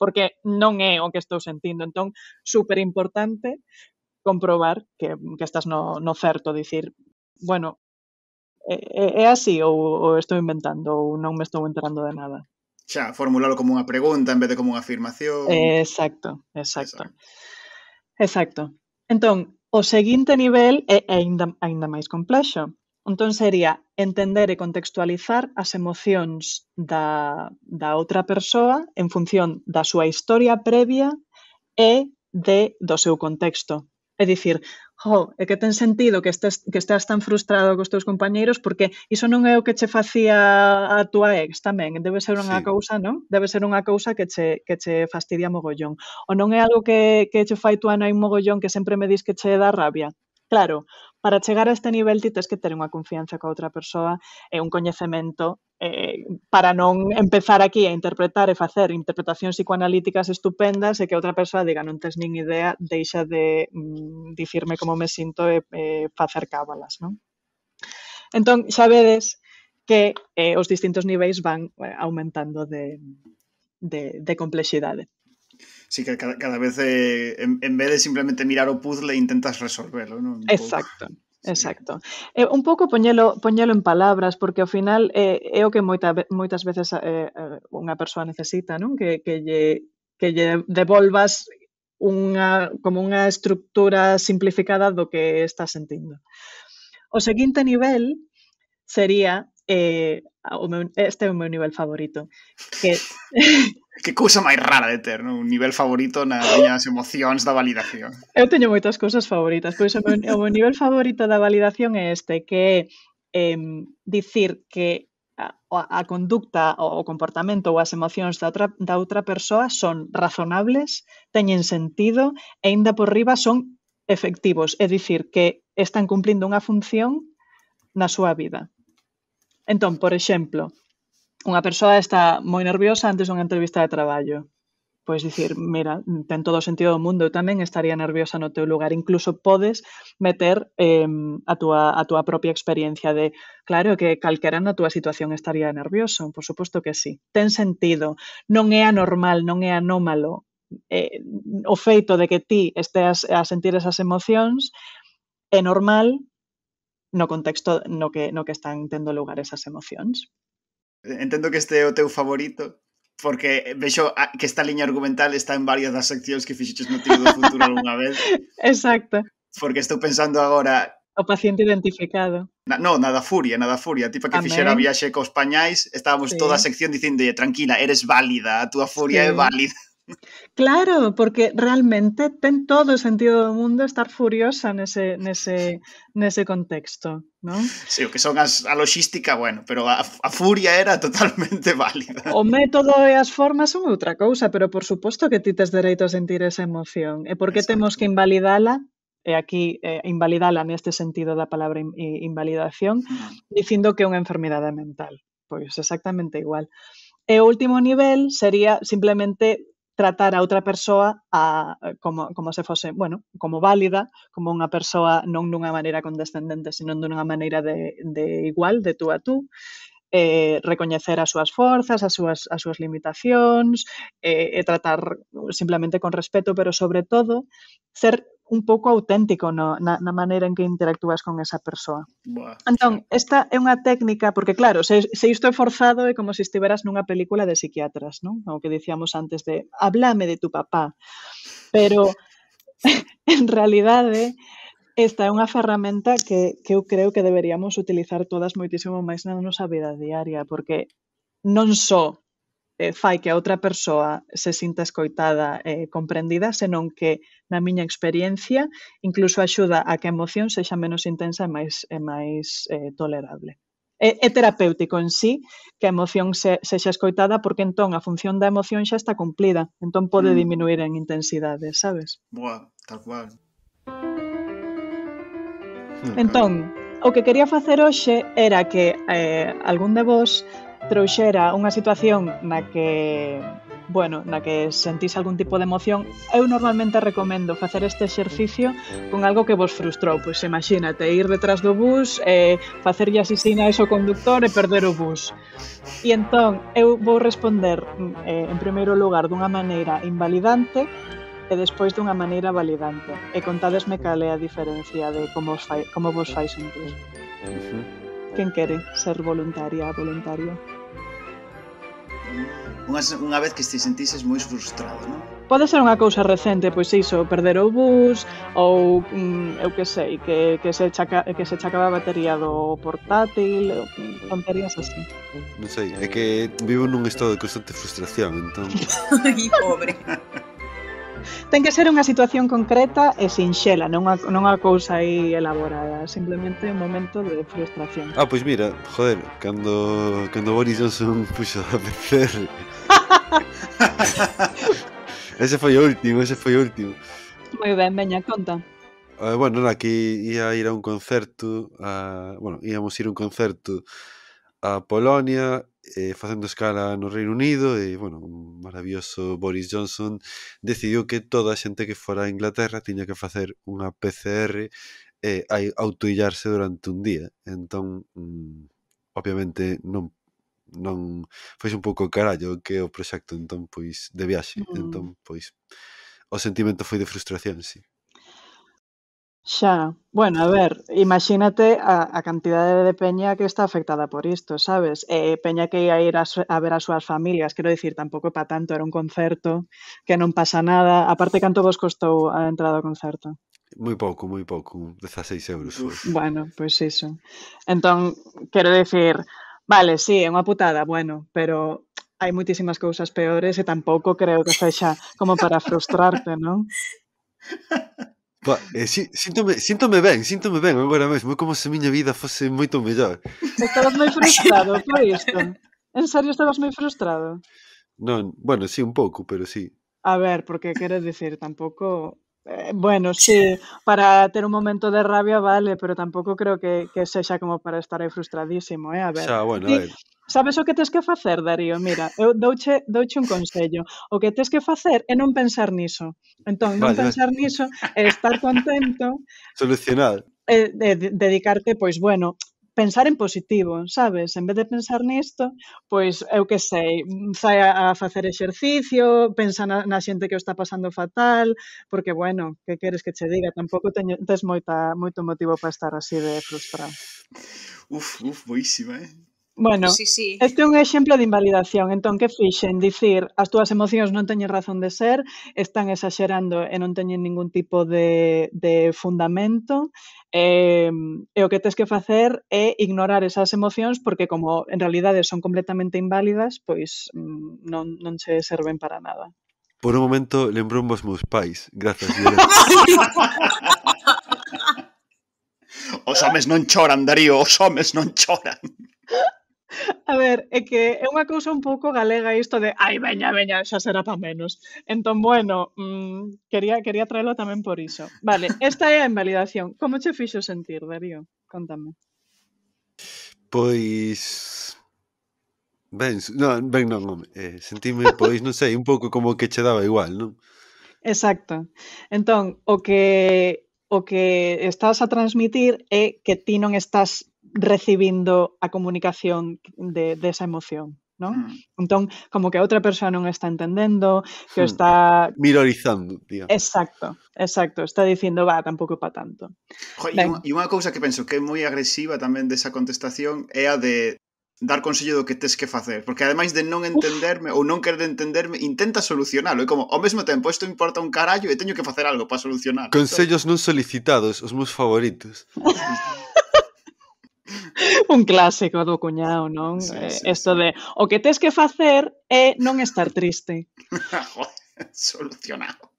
porque non é o que estou sentindo. Entón, super importante comprobar que, que estás no, no certo, dicir, bueno, é, é así ou, ou estou inventando ou non me estou enterando de nada xa formulalo como unha pregunta en vez de como unha afirmación. Exacto, exacto. Exacto. exacto. Entón, o seguinte nivel é aínda, aínda máis complexo. Entón sería entender e contextualizar as emocións da, da outra persoa en función da súa historia previa e de do seu contexto. É dicir, jo, é que ten sentido que estés, que estás tan frustrado cos teus compañeiros porque iso non é o que che facía a túa ex tamén, debe ser unha sí. cousa, non? Debe ser unha cousa que che, que che fastidia mogollón. O non é algo que, que che fai túa nai mogollón que sempre me dis que che dá rabia? Claro, para chegar a este nivel ti tens que ter unha confianza coa outra persoa e un coñecemento eh, para non empezar aquí a interpretar e facer interpretacións psicoanalíticas estupendas e que outra persoa diga non tes nin idea, deixa de mm, dicirme como me sinto e, e facer cábalas, non? Entón, xa vedes que eh, os distintos niveis van eh, aumentando de, de, de complexidade. Así que cada, cada vez eh, en, en, vez de simplemente mirar o puzzle intentas resolverlo, ¿no? Exacto. Poco. Exacto. Eh, un pouco poñelo, poñelo en palabras, porque ao final eh, é o que moita, moitas veces eh, eh, unha persoa necesita, non? Que, que, lle, que lle devolvas unha, como unha estructura simplificada do que está sentindo. O seguinte nivel sería, eh, o meu, este é o meu nivel favorito, que (laughs) Que cousa máis rara de ter, non? Un nivel favorito nas miñas emocións da validación. Eu teño moitas cousas favoritas, pois o meu, o meu nivel favorito da validación é este, que é eh, dicir que a, a conducta, o, o comportamento ou as emocións da outra, da outra persoa son razonables, teñen sentido e ainda por riba son efectivos, é dicir, que están cumplindo unha función na súa vida. Entón, por exemplo, unha persoa está moi nerviosa antes dunha entrevista de traballo. Pois dicir, mira, ten todo o sentido do mundo, eu tamén estaría nerviosa no teu lugar. Incluso podes meter eh, a, tua, a tua propia experiencia de, claro, que calquera na tua situación estaría nervioso, por suposto que sí. Ten sentido, non é anormal, non é anómalo eh, o feito de que ti esteas a sentir esas emocións é normal no contexto no que, no que están tendo lugar esas emocións. Entendo que este é o teu favorito, porque vexo que esta liña argumental está en varias das seccións que fixeches no Tiro do Futuro alguna vez. (laughs) Exacto. Porque estou pensando agora... O paciente identificado. Na, no, nada furia, nada furia. Tipo que ah, fixera viaxe cos pañais, estábamos sí. toda a sección dicindo, tranquila, eres válida, a túa furia sí. é válida. Claro, porque realmente ten todo o sentido do mundo estar furiosa nese, nese, nese contexto, non? Sí, o que son as, a logística, bueno, pero a, a furia era (laughs) totalmente válida. O método e as formas son outra cousa, pero por suposto que ti tes dereito a sentir esa emoción. E por que temos que invalidala e aquí eh, invalidala neste sentido da palabra in, invalidación, hmm. dicindo que é unha enfermidade mental. Pois exactamente igual. E o último nivel sería simplemente tratar a outra persoa a, como, como se fose, bueno, como válida, como unha persoa non dunha maneira condescendente, senón dunha maneira de, de igual, de tú a tú, eh, recoñecer as súas forzas, as súas, as súas limitacións, eh, e tratar simplemente con respeto, pero sobre todo ser un pouco auténtico no, na, na maneira en que interactúas con esa persoa. Buah. Entón, esta é unha técnica, porque claro, se, se isto é forzado é como se estiveras nunha película de psiquiatras, non? O que dicíamos antes de, hablame de tu papá. Pero, (laughs) en realidade, esta é unha ferramenta que, que eu creo que deberíamos utilizar todas moitísimo máis na nosa vida diaria, porque non só eh, fai que a outra persoa se sinta escoitada e eh, comprendida, senón que, na miña experiencia, incluso axuda a que a emoción sexa menos intensa e máis, e máis eh, tolerable. É, é terapéutico en sí que a emoción se, sexa escoitada porque entón a función da emoción xa está cumplida, entón pode mm. diminuir en intensidade, sabes? Boa, tal cual. Hmm. Entón, o que quería facer hoxe era que eh, algún de vos trouxera unha situación na que bueno, na que sentís algún tipo de emoción, eu normalmente recomendo facer este exercicio con algo que vos frustrou. Pois imagínate, ir detrás do bus, eh, facerlle así sinais ao conductor e perder o bus. E entón, eu vou responder eh, en primeiro lugar dunha maneira invalidante e despois dunha maneira validante. E contadesme cal é a diferencia de como vos fai, como vos fai sentir. Uh -huh. Quen quere ser voluntaria, voluntario? voluntario? unha, unha vez que te sentises moi frustrado, non? Pode ser unha cousa recente, pois iso, perder o bus ou mm, eu que sei, que, que, se chaca, que se chacaba a batería do portátil, tonterías así. Non sei, é que vivo nun estado de constante frustración, entón. (laughs) Ai, pobre. (laughs) ten que ser unha situación concreta e sinxela, non unha, non unha cousa aí elaborada, simplemente un momento de frustración. Ah, pois mira, joder, cando, cando Boris Johnson (laughs) puxo a vencer... (laughs) ese foi o último, ese foi o último. Moi ben, veña, conta. Uh, bueno, na, que ia ir a un concerto a, Bueno, íamos ir a un concerto a Polonia eh, facendo escala no Reino Unido e, bueno, un maravilloso Boris Johnson decidiu que toda a xente que fora a Inglaterra tiña que facer unha PCR e eh, autoillarse durante un día. Entón, mm, obviamente, non non foi un pouco carallo que o proxecto entón pois de viaxe, mm. entón pois o sentimento foi de frustración, si. Sí. Xa, bueno, a ver, imagínate a, a cantidade de peña que está afectada por isto, sabes? E eh, peña que ia ir a, su- a ver as súas familias, quero dicir, tampouco pa tanto, era un concerto, que non pasa nada. Aparte, canto vos costou a entrada ao concerto? Moi pouco, moi pouco, 16 euros Uf. Bueno, pois iso. Entón, quero dicir, vale, sí, é unha putada, bueno, pero hai moitísimas cousas peores e tampouco creo que sexa como para frustrarte, non? (laughs) Pa, eh, si, síntome, síntome ben, síntome ben agora mesmo, é como se a miña vida fose moito mellor. Estabas moi (laughs) frustrado por isto. En serio estabas moi frustrado? Non, bueno, sí, un pouco, pero sí. A ver, porque quero decir, tampouco Eh, bueno, sí, para ter un momento de rabia vale, pero tampouco creo que, que sexa como para estar aí frustradísimo, eh? A ver, Xa, bueno, a ver. Sabes o que tes que facer, Darío? Mira, eu douche, douche un consello. O que tes que facer é non pensar niso. Entón, non vale, pensar vale. niso é estar contento. (laughs) Solucionar. Eh, de, dedicarte, pois, bueno, pensar en positivo, sabes? En vez de pensar nisto, pois eu que sei, sai a facer exercicio, pensa na, na xente que o está pasando fatal, porque bueno, que queres que che diga, tampouco teño, tes moita moito motivo para estar así de frustrado. Uf, uf, boísima, eh? Bueno, sí, sí. este é un exemplo de invalidación. Entón, que fixen? Dicir, as túas emocións non teñen razón de ser, están exagerando e non teñen ningún tipo de, de fundamento, eh, e o que tens que facer é ignorar esas emocións porque como en realidade son completamente inválidas, pois mm, non, non se serven para nada. Por un momento lembro vos meus pais. Grazas, (laughs) Os homes non choran, Darío, os homes non choran. (laughs) (laughs) A ver, é que é unha cousa un pouco galega isto de ai, veña, veña, xa será pa menos. Entón, bueno, mmm, quería, quería traelo tamén por iso. Vale, (laughs) esta é a invalidación. Como che fixo sentir, Darío? Contame. Pois... Ben, non, ben, non, non. Eh, sentime, pois, non sei, un pouco como que che daba igual, non? Exacto. Entón, o que o que estás a transmitir é que ti non estás recibindo a comunicación de, de esa emoción. ¿no? Mm. Entón, como que a outra persoa non está entendendo, que mm. está... Mirorizando, digamos. Exacto, exacto. Está dicindo, va, tampouco pa tanto. Jo, e unha cousa que penso que é moi agresiva tamén desa contestación é a de dar consello do que tes que facer, porque ademais de non entenderme Uf. ou non querer entenderme, intenta solucionalo, e como ao mesmo tempo isto importa un carallo e teño que facer algo para solucionar. Consellos non solicitados, os meus favoritos. (laughs) (laughs) Un clásico do cuñado, non? Sí, eh, sí, Esto sí. de o que tes que facer é non estar triste. (laughs) Solucionado.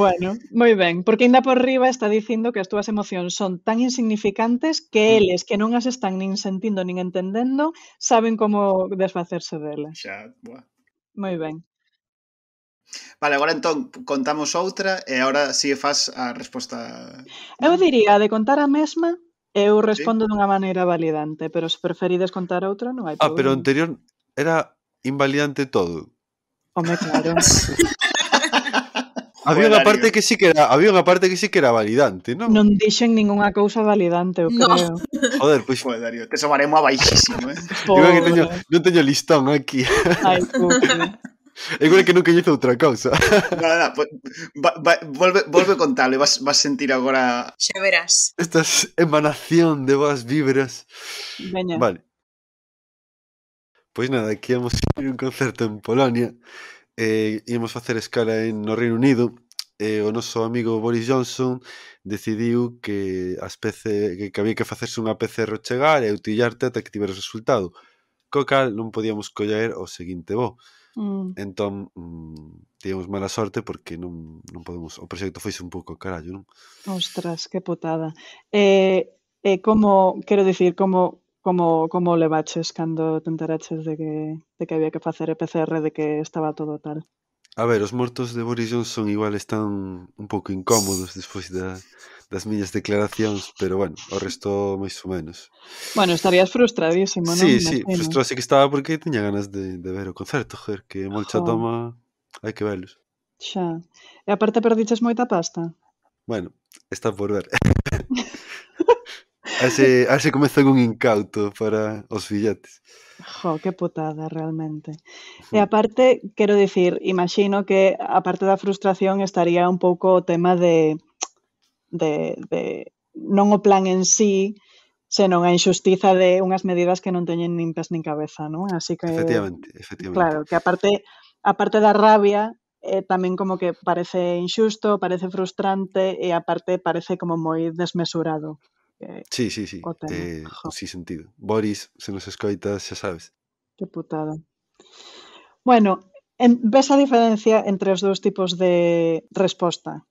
Bueno, moi ben, porque ainda por riba está dicindo que as túas emocións son tan insignificantes que mm. eles que non as están nin sentindo nin entendendo saben como desfacerse delas. Xa, boa. Moi ben. Vale, agora entón contamos outra e agora si faz a resposta. Eu diría de contar a mesma Eu respondo sí. dunha maneira validante, pero se preferides contar outra, non hai problema. Ah, pero anterior era invalidante todo. Home, claro. (laughs) Había unha parte que sí que era, había unha parte que sí que era validante, non? Non dixen ningunha cousa validante, eu creo. no. Joder, pois pues... Dario, Darío, te somaremos a baixísimo, eh. Pobre. que teño, non teño listón aquí. Ai, puto. (laughs) Igual que nunca hizo outra cousa. (laughs) Nada, nada, pues, va, va, volve, volve contalo e vas, vas sentir agora... Xa verás. Estas emanación de boas vibras. Veña. Vale. Pois nada, aquí íamos ir un concerto en Polonia. Eh, íamos facer escala en no Reino Unido. Eh, o noso amigo Boris Johnson decidiu que as PC, que, que había que facerse unha PC chegar e utillarte ata que tiveres resultado. Co cal non podíamos coller o seguinte voo Mm. Entón, mm, tivemos mala sorte porque non, non podemos... O proxecto foise un pouco carallo, non? Ostras, que putada. E, eh, eh, como, quero dicir, como, como, como levaches cando te enteraches de que, de que había que facer PCR, de que estaba todo tal? A ver, os mortos de Boris Johnson igual están un pouco incómodos despois da, das miñas declaracións, pero bueno, o resto máis ou menos. Bueno, estarías frustradísimo, non? Sí, frustrado sí, que estaba porque tiña ganas de, de ver o concerto, joder, que moita toma, hai que velos. Xa. E aparte perdiches moita pasta? Bueno, está por ver. (laughs) Ase, ase comeza un incauto para os filletes. Jo, que putada, realmente. E mm. aparte, quero dicir, imagino que a parte da frustración estaría un pouco o tema de, de, de non o plan en sí, senón a injustiza de unhas medidas que non teñen nin pés nin cabeza, non? Así que... Efectivamente, efectivamente. Claro, que aparte, aparte da rabia, eh, tamén como que parece injusto, parece frustrante e aparte parece como moi desmesurado que sí, sí, sí. Eh, sí sentido. Boris, se nos escoitas, xa sabes. Que putada. Bueno, en, ves a diferencia entre os dous tipos de resposta?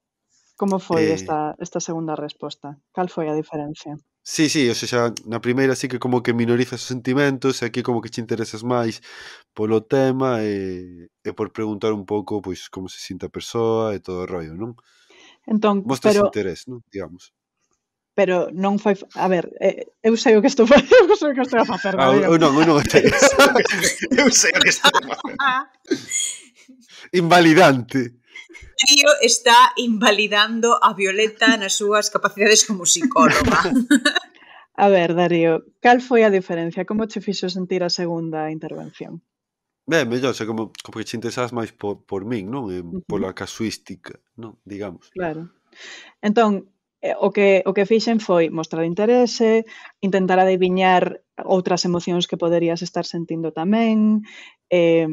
Como foi eh... esta, esta segunda resposta? Cal foi a diferencia? Sí, sí, o sea, xa, na primeira sí que como que minorizas os sentimentos, e aquí como que te interesas máis polo tema e, eh, e por preguntar un pouco pois como se sinta a persoa e todo o rollo, non? Entón, Mostras pero... interés, non? Digamos pero non foi, a ver, eh, eu sei o que estou (laughs) facendo, eu sei o que estou a facer. Ah, eu non, eu non sei. (laughs) eu sei o que estou a facer. (laughs) Invalidante. Tío está invalidando a Violeta nas súas capacidades como psicóloga. a ver, Darío, cal foi a diferencia? Como che fixo sentir a segunda intervención? Ben, mellor, xa como, como que che interesas máis por, por min, non? Eh, pola casuística, non? Digamos. Claro. Entón, Eh, o que o que fixen foi mostrar interese, intentar adivinhar outras emocións que poderías estar sentindo tamén, eh,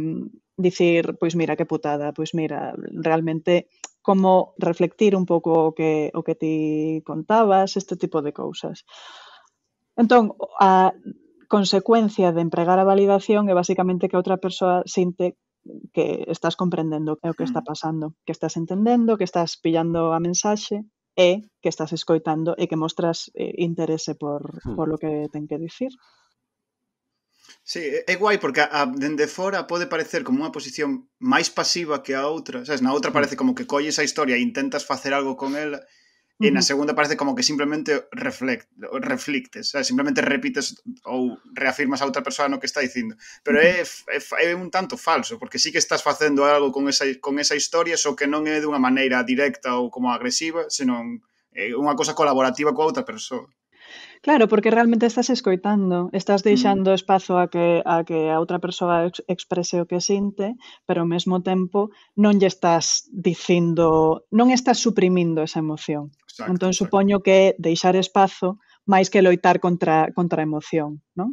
dicir, pois mira que putada, pois mira, realmente como reflectir un pouco o que o que ti contabas, este tipo de cousas. Entón, a consecuencia de empregar a validación é basicamente que a outra persoa sinte que estás comprendendo o que está hmm. pasando, que estás entendendo, que estás pillando a mensaxe é que estás escoitando e que mostras eh, interese por, hmm. por lo que ten que dicir. Sí, é guai porque a, a, dende fora pode parecer como unha posición máis pasiva que a outra, sabes, na outra hmm. parece como que colles a historia e intentas facer algo con ela E na segunda parece como que simplemente reflect, reflictes, sabe? simplemente repites ou reafirmas a outra persoa no que está dicindo. Pero é, é, é un tanto falso, porque sí que estás facendo algo con esa, con esa historia, só que non é dunha maneira directa ou como agresiva, senón eh, é unha cosa colaborativa coa outra persoa. Claro, porque realmente estás escoitando, estás mm. deixando mm. espazo a que a que a outra persoa ex exprese o que sinte, pero ao mesmo tempo non lle estás dicindo, non estás suprimindo esa emoción. Exacto, entón exacto. supoño que deixar espazo máis que loitar contra contra a emoción, non?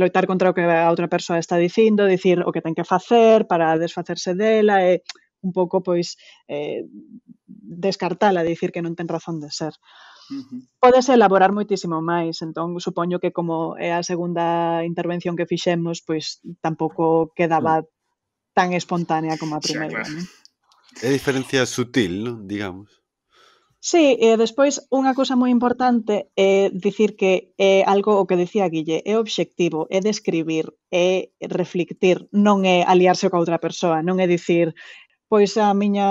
Loitar contra o que a outra persoa está dicindo, dicir o que ten que facer para desfacerse dela e eh, un pouco pois eh, descartala, dicir que non ten razón de ser. Podes elaborar moitísimo máis, entón supoño que como é a segunda intervención que fixemos, pois tampouco quedaba tan espontánea como a primeira. Sí, claro. ¿no? É diferencia sutil, non? digamos. Sí, e eh, despois unha cousa moi importante é dicir que é algo o que decía Guille, é obxectivo, é describir, é reflectir, non é aliarse coa outra persoa, non é dicir pois a miña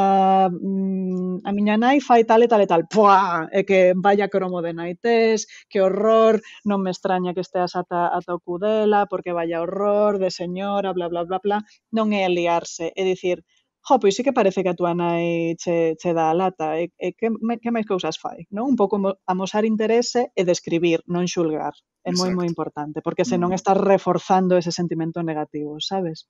mm, a miña nai fai tal e tal e tal. Pua, e que vaya cromo de naites, que horror, non me extraña que esteas ata, ata o cudela, porque vaya horror de señora, bla, bla, bla, bla. Non é liarse, é dicir, jo, pois sí que parece que a tua nai che, che dá a lata, e, e que, me, que máis cousas fai, non? Un pouco amosar interese e describir, non xulgar. É moi, moi importante, porque senón mm. estás reforzando ese sentimento negativo, sabes?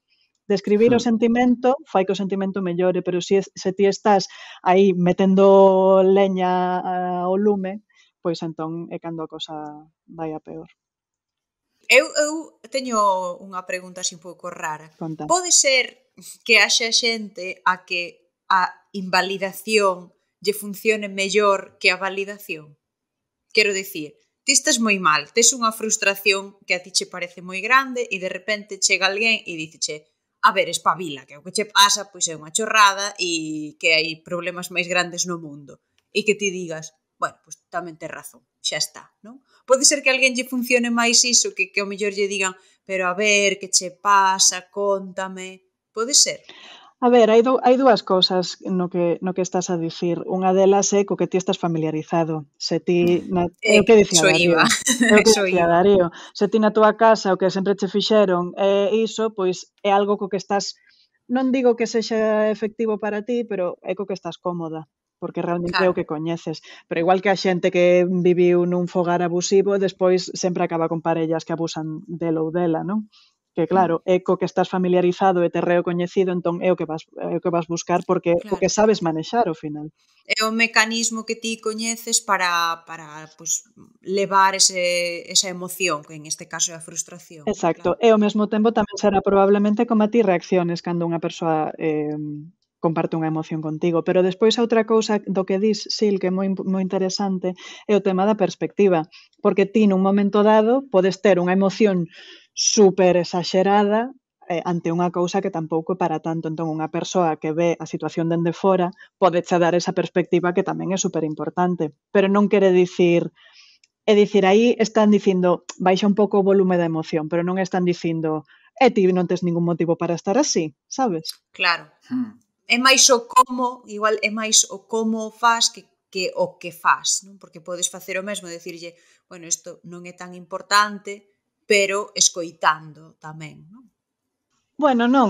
Describir sí. o hmm. sentimento fai que o sentimento mellore, pero se, se ti estás aí metendo leña eh, ao lume, pois entón é cando a cosa vai a peor. Eu, eu teño unha pregunta así un pouco rara. Conta. Pode ser que haxa xente a que a invalidación lle funcione mellor que a validación? Quero dicir, ti estás moi mal, tes unha frustración que a ti che parece moi grande e de repente chega alguén e diceche a ver, espabila, que o que che pasa pois é unha chorrada e que hai problemas máis grandes no mundo. E que ti digas, bueno, pois tamén tes razón, xa está, non? Pode ser que alguén lle funcione máis iso, que, que ao mellor lle digan, pero a ver, que che pasa, contame, pode ser. A ver, hai, do, hai dúas cousas no que, no que estás a dicir. Unha delas é co que ti estás familiarizado. Se ti... Mm. Na, eh, que dicía Darío. Iba. Eu o que dicía (laughs) Darío. Se ti na túa casa o que sempre che fixeron é iso, pois é algo co que estás... Non digo que sexa efectivo para ti, pero é co que estás cómoda porque realmente claro. é o que coñeces. Pero igual que a xente que viviu nun fogar abusivo, despois sempre acaba con parellas que abusan dela ou dela, non? que mm. claro, é co que estás familiarizado e te reo coñecido, entón é o que vas, é o que vas buscar porque claro. o que sabes manexar ao final. É o mecanismo que ti coñeces para, para pues, pois, levar ese, esa emoción, que en este caso é a frustración. Exacto, claro. e ao mesmo tempo tamén será probablemente como a ti reacciones cando unha persoa eh, comparte unha emoción contigo. Pero despois outra cousa do que dis, Sil, que é moi, moi interesante, é o tema da perspectiva. Porque ti nun momento dado podes ter unha emoción super exagerada eh, ante unha cousa que tampouco é para tanto. Entón, unha persoa que ve a situación dende fora pode dar esa perspectiva que tamén é super importante. Pero non quere dicir É dicir, aí están dicindo, baixa un pouco o volume da emoción, pero non están dicindo, e eh, ti non tes ningún motivo para estar así, sabes? Claro. Hmm. É máis o como, igual é máis o como faz que, que o que faz, non? porque podes facer o mesmo, decirlle, bueno, isto non é tan importante, pero escoitando tamén, non? Bueno, non,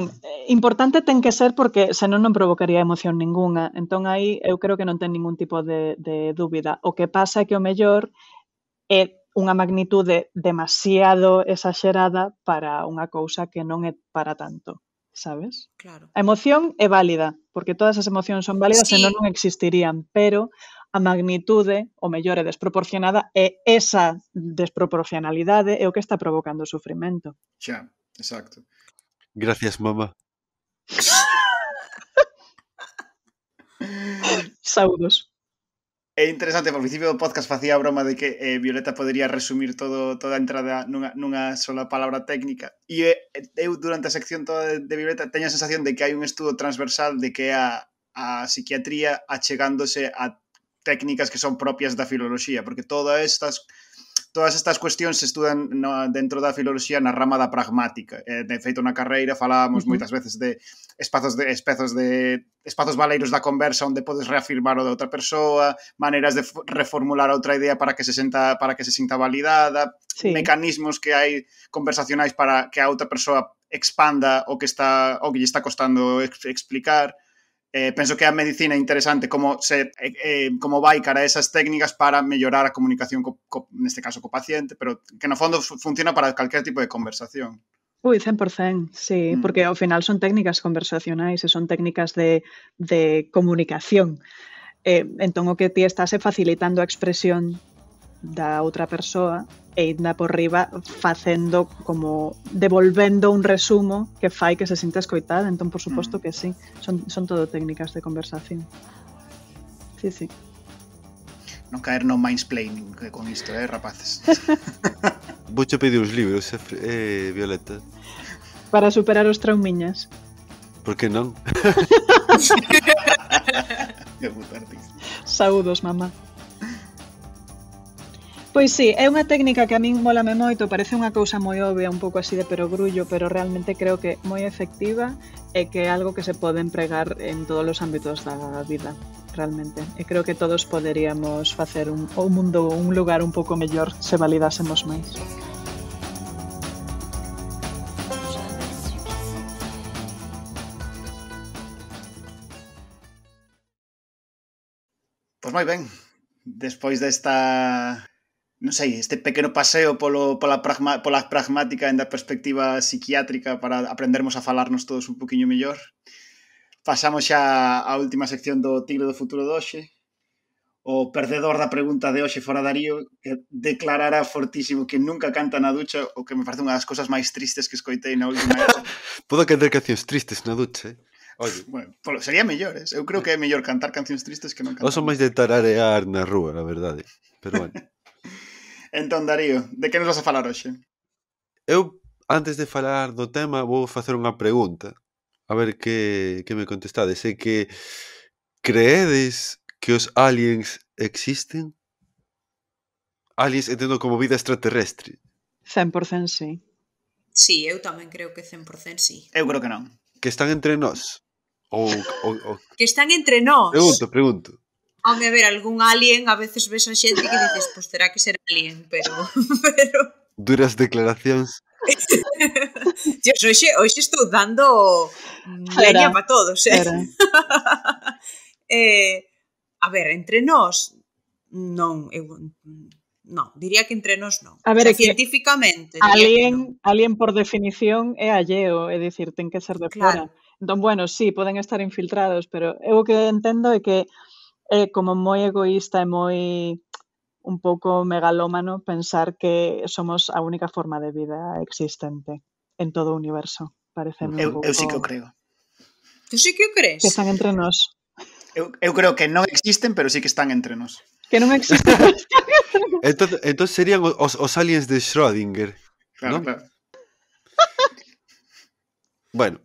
importante ten que ser porque senón non provocaría emoción ningunha. Entón aí eu creo que non ten ningún tipo de, de dúbida. O que pasa é que o mellor é unha magnitude demasiado exagerada para unha cousa que non é para tanto sabes? Claro. A emoción é válida, porque todas as emocións son válidas sí. e non, non existirían, pero a magnitude, o mellor é desproporcionada, e esa desproporcionalidade é o que está provocando o sufrimento. Xa, exacto. Gracias, mamá. (laughs) Saudos. É interesante, por principio do podcast facía a broma de que eh, Violeta podería resumir todo, toda a entrada nunha, nunha sola palabra técnica. E eh, eu, durante a sección toda de, de Violeta, teño a sensación de que hai un estudo transversal de que a, a psiquiatría achegándose a técnicas que son propias da filoloxía, porque todas estas todas estas cuestións se estudan no, dentro da filoloxía na rama da pragmática. Eh, de feito, na carreira falábamos uh -huh. moitas veces de espazos de espazos de espazos valeiros da conversa onde podes reafirmar o de outra persoa, maneiras de reformular outra idea para que se senta para que se sinta validada, sí. mecanismos que hai conversacionais para que a outra persoa expanda o que está o que lle está costando ex explicar. Eh, penso que a medicina é interesante como se eh, eh, como vai cara a esas técnicas para mellorar a comunicación co, co, neste caso co paciente, pero que no fondo funciona para calquer tipo de conversación. Ui, 100%, sí, mm. porque ao final son técnicas conversacionais e son técnicas de, de comunicación. Eh, entón, o que ti estás facilitando a expresión da outra persoa e inda por riba facendo como devolvendo un resumo que fai que se sinta escoitada, entón por suposto mm. que sí, son, son todo técnicas de conversación. Sí, sí. Non caer no mindsplaining con isto, eh, rapaces. (laughs) Vouche pedir os libros, eh, eh, Violeta. Para superar os traumiñas. Por que non? (laughs) (laughs) Saúdos, mamá. Pois sí, é unha técnica que a min molame moito, parece unha cousa moi obvia, un pouco así de perogrullo, pero realmente creo que moi efectiva e que é algo que se pode empregar en todos os ámbitos da vida, realmente. E creo que todos poderíamos facer un, o mundo un lugar un pouco mellor se validásemos máis. Pois moi ben, despois desta non sei, este pequeno paseo polo, pola, pragma, pola pragmática en da perspectiva psiquiátrica para aprendermos a falarnos todos un poquinho mellor. Pasamos xa á última sección do Tigre do Futuro de hoxe. O perdedor da pregunta de hoxe fora Darío que declarara fortísimo que nunca canta na ducha o que me parece unha das cosas máis tristes que escoitei na última época. (laughs) Podo cantar cancións tristes na ducha, eh? Oye. Bueno, polo, sería mellores. Eh? Eu creo que é mellor cantar cancións tristes que non cantar. Oso son máis de tararear na rúa, na verdade. Pero bueno. Entón, Darío, de que nos vas a falar hoxe? Eu, antes de falar do tema, vou facer unha pregunta. A ver que, que me contestades. É que creedes que os aliens existen? Aliens entendo como vida extraterrestre. 100% sí. Sí, eu tamén creo que 100% sí. Eu creo que non. Que están entre nós. Ou, ou, ou... Que están entre nós. Pregunto, pregunto. Home, a ver, algún alien, a veces ves a xente que dices, pues, terá que ser alien, pero... (laughs) pero... Duras declaracións. Dios, hoxe, hoxe estou dando leña para todos, eh? (laughs) eh a ver, entre nós, non, eu, non, diría que entre nós non. A ver, o sea, científicamente. Alien, no. alien por definición é alleo, é dicir, ten que ser de claro. fora. Entón, bueno, sí, poden estar infiltrados, pero eu o que entendo é que Eh, como muy egoísta y muy un poco megalómano pensar que somos la única forma de vida existente en todo universo. Parece sí que creo. Tú sí que crees? Que están entre nos. yo creo que no existen, pero sí que están entre nos. Que no existen. Entonces (laughs) entonces serían os, aliens de Schrödinger. Claro, claro. bueno,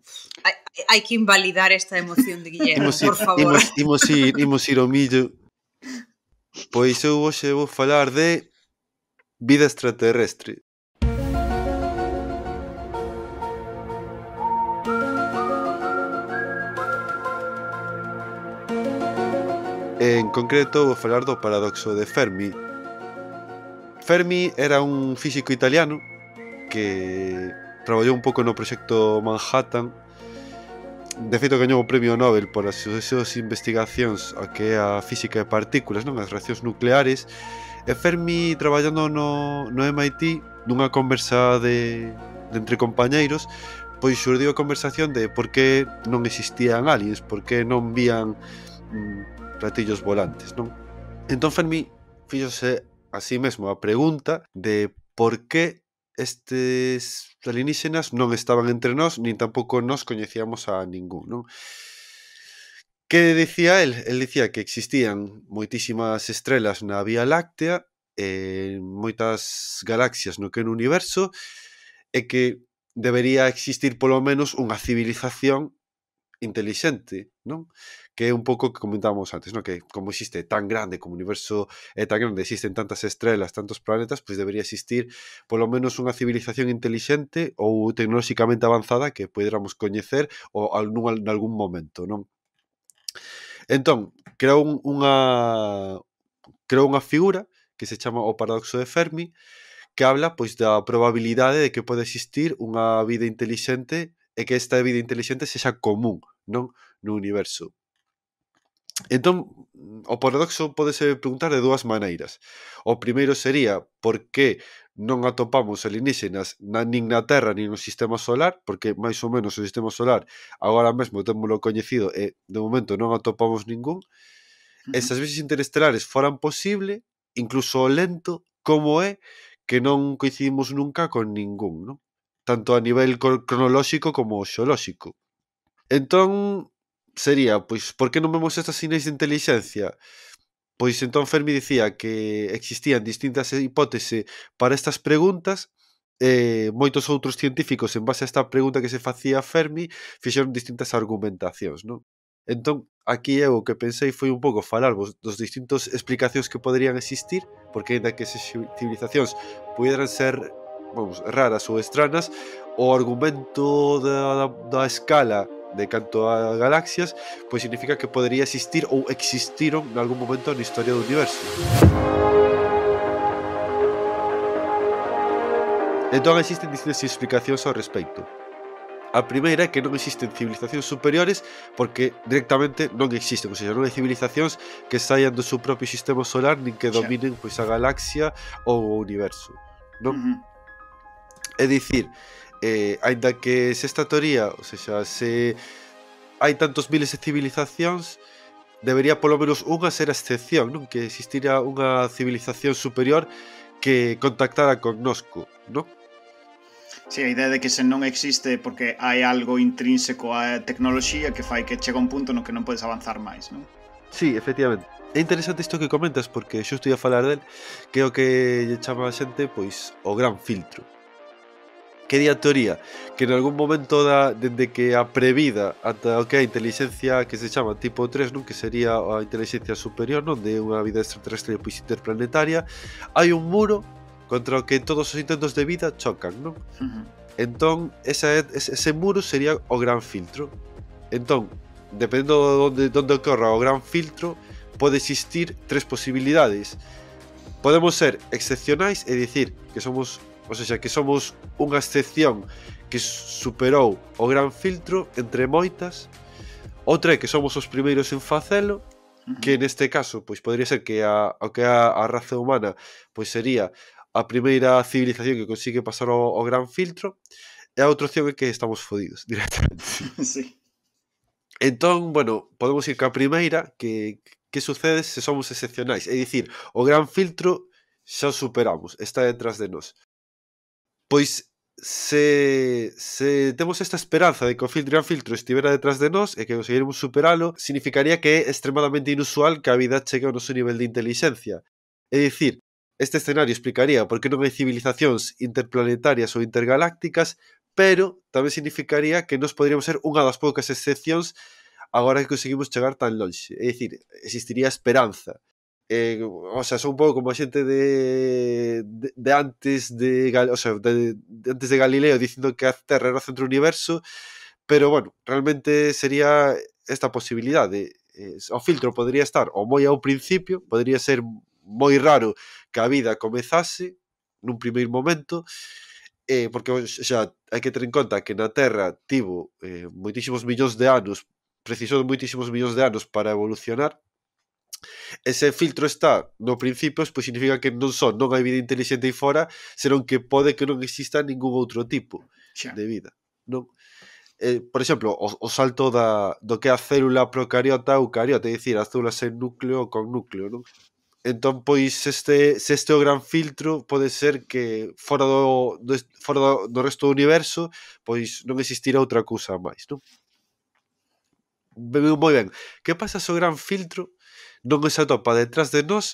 hai que invalidar esta emoción de Guillermo, imos ir, por favor. Imos, imos, ir, imos ir ao millo. Pois eu hoxe vou falar de vida extraterrestre. En concreto, vou falar do paradoxo de Fermi. Fermi era un físico italiano que traballou un pouco no proxecto Manhattan de feito gañou o premio Nobel por as súas investigacións a que é a física de partículas, non as reaccións nucleares, e Fermi traballando no, no MIT nunha conversa de, de entre compañeiros pois xurdiu a conversación de por que non existían aliens, por que non vían mm, platillos volantes, non? Entón Fermi fíxose a sí mesmo a pregunta de por que estes alienígenas non estaban entre nós, nin tampouco nos coñecíamos a ningún, non? Que dicía el? El dicía que existían moitísimas estrelas na Vía Láctea, e eh, moitas galaxias no que no universo, e que debería existir polo menos unha civilización intelixente, non? que é un pouco que comentábamos antes, no? que como existe tan grande, como o universo é eh, tan grande, existen tantas estrelas, tantos planetas, pois pues debería existir polo menos unha civilización intelixente ou tecnolóxicamente avanzada que poderamos coñecer ou en algún momento, non? Entón, creou un, unha creou unha figura que se chama o paradoxo de Fermi, que habla pois da probabilidade de que pode existir unha vida intelixente e que esta vida intelixente sexa común, non, no universo. Entón, o paradoxo podese preguntar de dúas maneiras. O primeiro sería por que non atopamos alienígenas na, nin na Terra nin no Sistema Solar, porque máis ou menos o Sistema Solar agora mesmo temoslo coñecido e de momento non atopamos ningún. Esas veces interestelares foran posible, incluso o lento, como é que non coincidimos nunca con ningún, non? tanto a nivel cronolóxico como xeolóxico. Entón, sería, pois, por que non vemos estas sinais de inteligencia? Pois entón Fermi dicía que existían distintas hipótese para estas preguntas eh, moitos outros científicos en base a esta pregunta que se facía Fermi fixeron distintas argumentacións, non? Entón, aquí é o que pensei foi un pouco falarvos dos distintos explicacións que poderían existir, porque ainda que esas civilizacións pudieran ser vamos, raras ou estranas, o argumento da, da, da escala de canto a galaxias, pois significa que podería existir ou existiron en algún momento na historia do universo. Entón existen distintas explicacións ao respecto. A primeira é que non existen civilizacións superiores porque directamente non existen, ou seja, non hai civilizacións que saian do seu propio sistema solar nin que dominen pois a galaxia ou o universo, non? É dicir, eh, aínda que se esta teoría, ou seja, se hai tantos miles de civilizacións, debería polo menos unha ser a excepción, non? Que existira unha civilización superior que contactara con nosco, non? Si, sí, a idea de que se non existe porque hai algo intrínseco á tecnoloxía que fai que chega un punto no que non podes avanzar máis, non? Si, sí, efectivamente. É interesante isto que comentas porque xusto ia falar del que o que lle chama a xente pois o gran filtro a teoría que en algún momento da, dende que a previda ata o que a inteligencia que se chama tipo 3, non que sería a inteligencia superior, non de unha vida extraterrestre pois interplanetaria, hai un muro contra o que todos os intentos de vida chocan, non? Uh -huh. Entón, esa, ese, ese muro sería o gran filtro. Entón, dependendo de onde, onde ocorra o gran filtro, pode existir tres posibilidades. Podemos ser excepcionais e dicir que somos Ou sea, que somos unha excepción que superou o gran filtro entre moitas. Outra é que somos os primeiros en facelo, que neste caso pois podría ser que a, o que a, a raza humana pois sería a primeira civilización que consigue pasar o, o gran filtro e a outra opción é que estamos fodidos (laughs) directamente. Sí. Entón, bueno, podemos ir ca primeira que, que sucede se somos excepcionais. É dicir, o gran filtro xa superamos, está detrás de nós. Pois se, se temos esta esperanza de que o filtro e filtro estivera detrás de nós e que conseguiremos superalo, significaría que é extremadamente inusual que a vida chegue ao noso nivel de inteligencia. É dicir, este escenario explicaría por que non hai civilizacións interplanetarias ou intergalácticas, pero tamén significaría que nos poderíamos ser unha das poucas excepcións agora que conseguimos chegar tan lonxe. É dicir, existiría esperanza eh, o sea, son un pouco como xente de, de, de antes de, o sea, de, de antes de Galileo dicindo que a Terra era o centro do universo, pero bueno, realmente sería esta de, eh, o filtro podría estar o moi ao principio, podría ser moi raro que a vida comezase nun primeiro momento, eh, porque xa hai que ter en conta que na Terra tivo eh, moitísimos millóns de anos, precisou de moitísimos millóns de anos para evolucionar, ese filtro está no principio, pois significa que non só non hai vida inteligente aí fora, senón que pode que non exista ningún outro tipo Xa. de vida. Non? Eh, por exemplo, o, o salto da, do que é a célula procariota ou cariota, é dicir, as células sen núcleo con núcleo, non? Entón, pois, este, se este é o gran filtro, pode ser que fora do, do, fora do, do resto do universo, pois non existirá outra cousa máis, non? moi ben. Que pasa se o gran filtro non se atopa detrás de nós,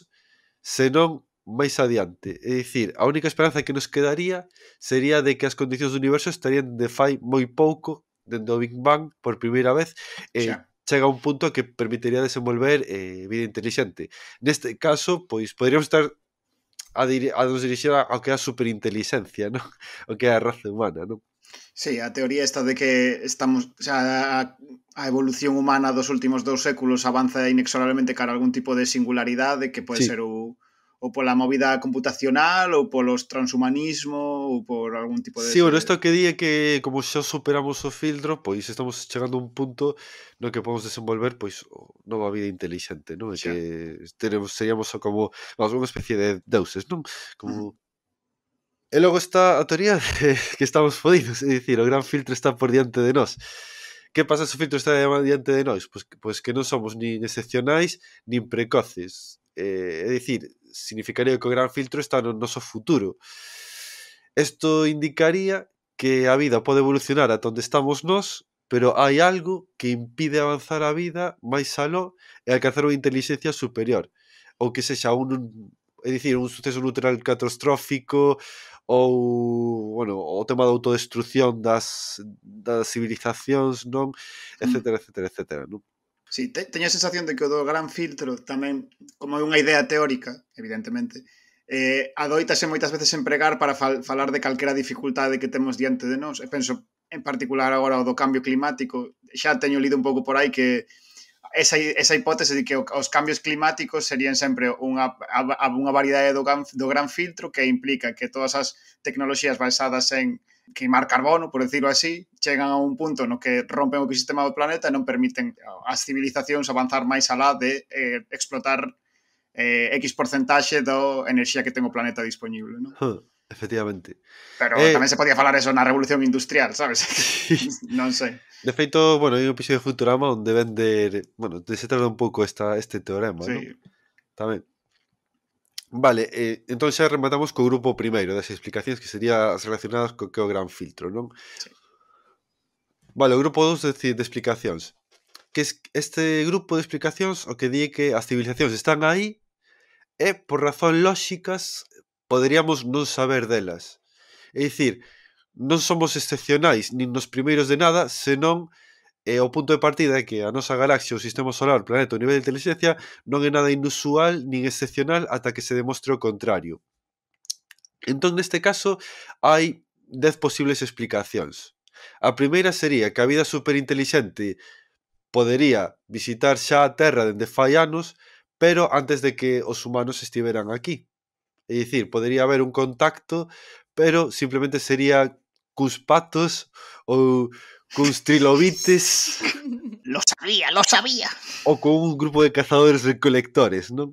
senón máis adiante. É dicir, a única esperanza que nos quedaría sería de que as condicións do universo estarían de fai moi pouco dende o Big Bang por primeira vez e eh, chega a un punto que permitiría desenvolver eh, vida inteligente. Neste caso, pois poderíamos estar a, dir a nos dirixir ao que é a superinteligencia, non? (laughs) O que é a raza humana, non? Sí, a teoría esta de que estamos, o sea, a evolución humana dos últimos dous séculos avanza inexorablemente cara a algún tipo de singularidade que pode sí. ser o, o pola movida computacional ou polos transhumanismo ou por algún tipo de... Sí, bueno, isto que di é que como xa superamos o filtro, pois estamos chegando a un punto no que podemos desenvolver pois nova vida inteligente, non? É que teremos, seríamos como vamos, unha especie de deuses, non? Como E logo está a teoría de (laughs) que estamos fodidos, é dicir, o gran filtro está por diante de nós. Que pasa se o filtro está diante de nós? Pois, pois que non somos nin excepcionais, nin precoces. Eh, é dicir, significaría que o gran filtro está no noso futuro. Isto indicaría que a vida pode evolucionar ata onde estamos nós, pero hai algo que impide avanzar a vida máis aló e alcanzar unha inteligencia superior. Ou que sexa un, é dicir, un suceso neutral catastrófico ou bueno, o tema da autodestrucción das, das civilizacións, non? Mm. Etcétera, etcétera, etcétera, non? Sí, te, teño a sensación de que o do gran filtro tamén, como é unha idea teórica, evidentemente, eh, adoitase moitas veces empregar para fal, falar de calquera dificultade que temos diante de nós. E penso, en particular agora, o do cambio climático. Xa teño lido un pouco por aí que esa, esa hipótese de que os cambios climáticos serían sempre unha, unha variedade do gran, do gran filtro que implica que todas as tecnoloxías basadas en queimar carbono, por decirlo así, chegan a un punto no que rompen o ecosistema do planeta e non permiten as civilizacións avanzar máis alá de eh, explotar eh, X porcentaxe da enerxía que ten o planeta disponible. Non? Huh. Efectivamente. Pero eh, tamén se podía falar eso na revolución industrial, sabes? (laughs) (laughs) non sei. De feito, bueno, hai un episodio de Futurama onde vender, bueno, se trata un pouco esta, este teorema, sí. non? Tamén. Vale, eh, entón xa rematamos co grupo primeiro das explicacións que serían as relacionadas co que o gran filtro, non? Sí. Vale, o grupo 2 de, de explicacións. Que es, este grupo de explicacións o que di que as civilizacións están aí e por razón lóxicas poderíamos non saber delas. É dicir, non somos excepcionais nin nos primeiros de nada, senón é eh, o punto de partida é que a nosa galaxia, o sistema solar, o planeta, o nivel de inteligencia non é nada inusual nin excepcional ata que se demostre o contrario. Entón, neste caso, hai 10 posibles explicacións. A primeira sería que a vida superintelixente podería visitar xa a Terra dende fai anos, pero antes de que os humanos estiveran aquí. É dicir, podería haber un contacto, pero simplemente sería cuns patos ou cuns trilobites. (laughs) lo sabía, lo sabía. Ou con un grupo de cazadores recolectores, non?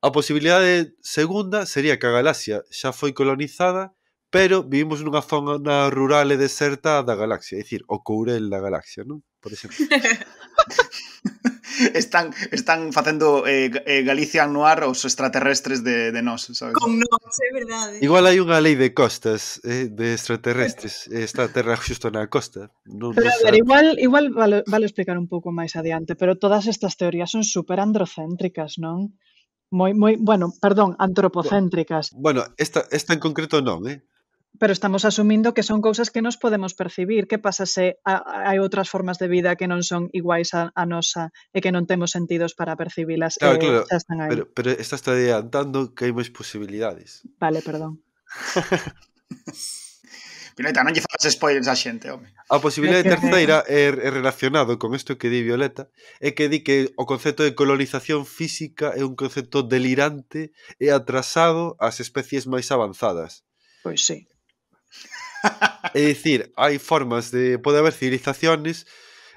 A posibilidade segunda sería que a galaxia xa foi colonizada, pero vivimos nunha zona rural e deserta da galaxia, é dicir, o Courel da galaxia, non? Por exemplo. (laughs) (laughs) están están facendo eh, eh, Galicia anuar os extraterrestres de, de nós, sabes? Con nos, é verdade. Igual hai unha lei de costas, eh, de extraterrestres, esta terra xusto na costa. Non, pero, a ver, igual, igual vale, vale explicar un pouco máis adiante, pero todas estas teorías son super androcéntricas, non? Moi, moi, bueno, perdón, antropocéntricas. Bueno, esta, esta en concreto non, eh? pero estamos asumindo que son cousas que nos podemos percibir. Que pasa se hai outras formas de vida que non son iguais a, a nosa e que non temos sentidos para percibilas? Claro, eh, claro. Xa están aí. Pero, pero estás te adiantando que hai máis posibilidades. Vale, perdón. (laughs) Violeta, non lle fagas spoilers á xente, home. A posibilidade de terceira é, é relacionado con isto que di Violeta, é que di que o concepto de colonización física é un concepto delirante e atrasado ás especies máis avanzadas. Pois sí é dicir, hai formas de... Pode haber civilizaciones,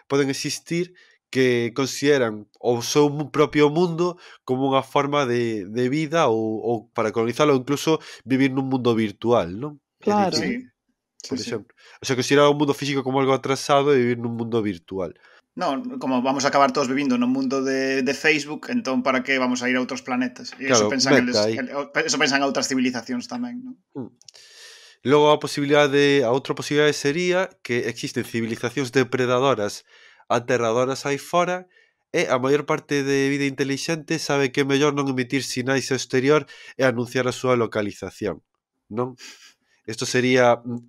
poden existir, que consideran o seu propio mundo como unha forma de, de vida ou, ou para colonizarlo ou incluso vivir nun mundo virtual, non? Claro. Dicir, sí. Por sí, exemplo. Sí. O sea, considerar o mundo físico como algo atrasado e vivir nun mundo virtual. Non, como vamos a acabar todos vivindo no mundo de, de Facebook, entón para que vamos a ir a outros planetas? E claro, eso pensan, eles, eso pensan outras civilizacións tamén, non? Mm. Logo a posibilidade, a outra posibilidade sería que existen civilizacións depredadoras aterradoras aí fora e eh, a maior parte de vida intelixente sabe que é mellor non emitir sinais ao exterior e anunciar a súa localización. Non? Isto sería mm,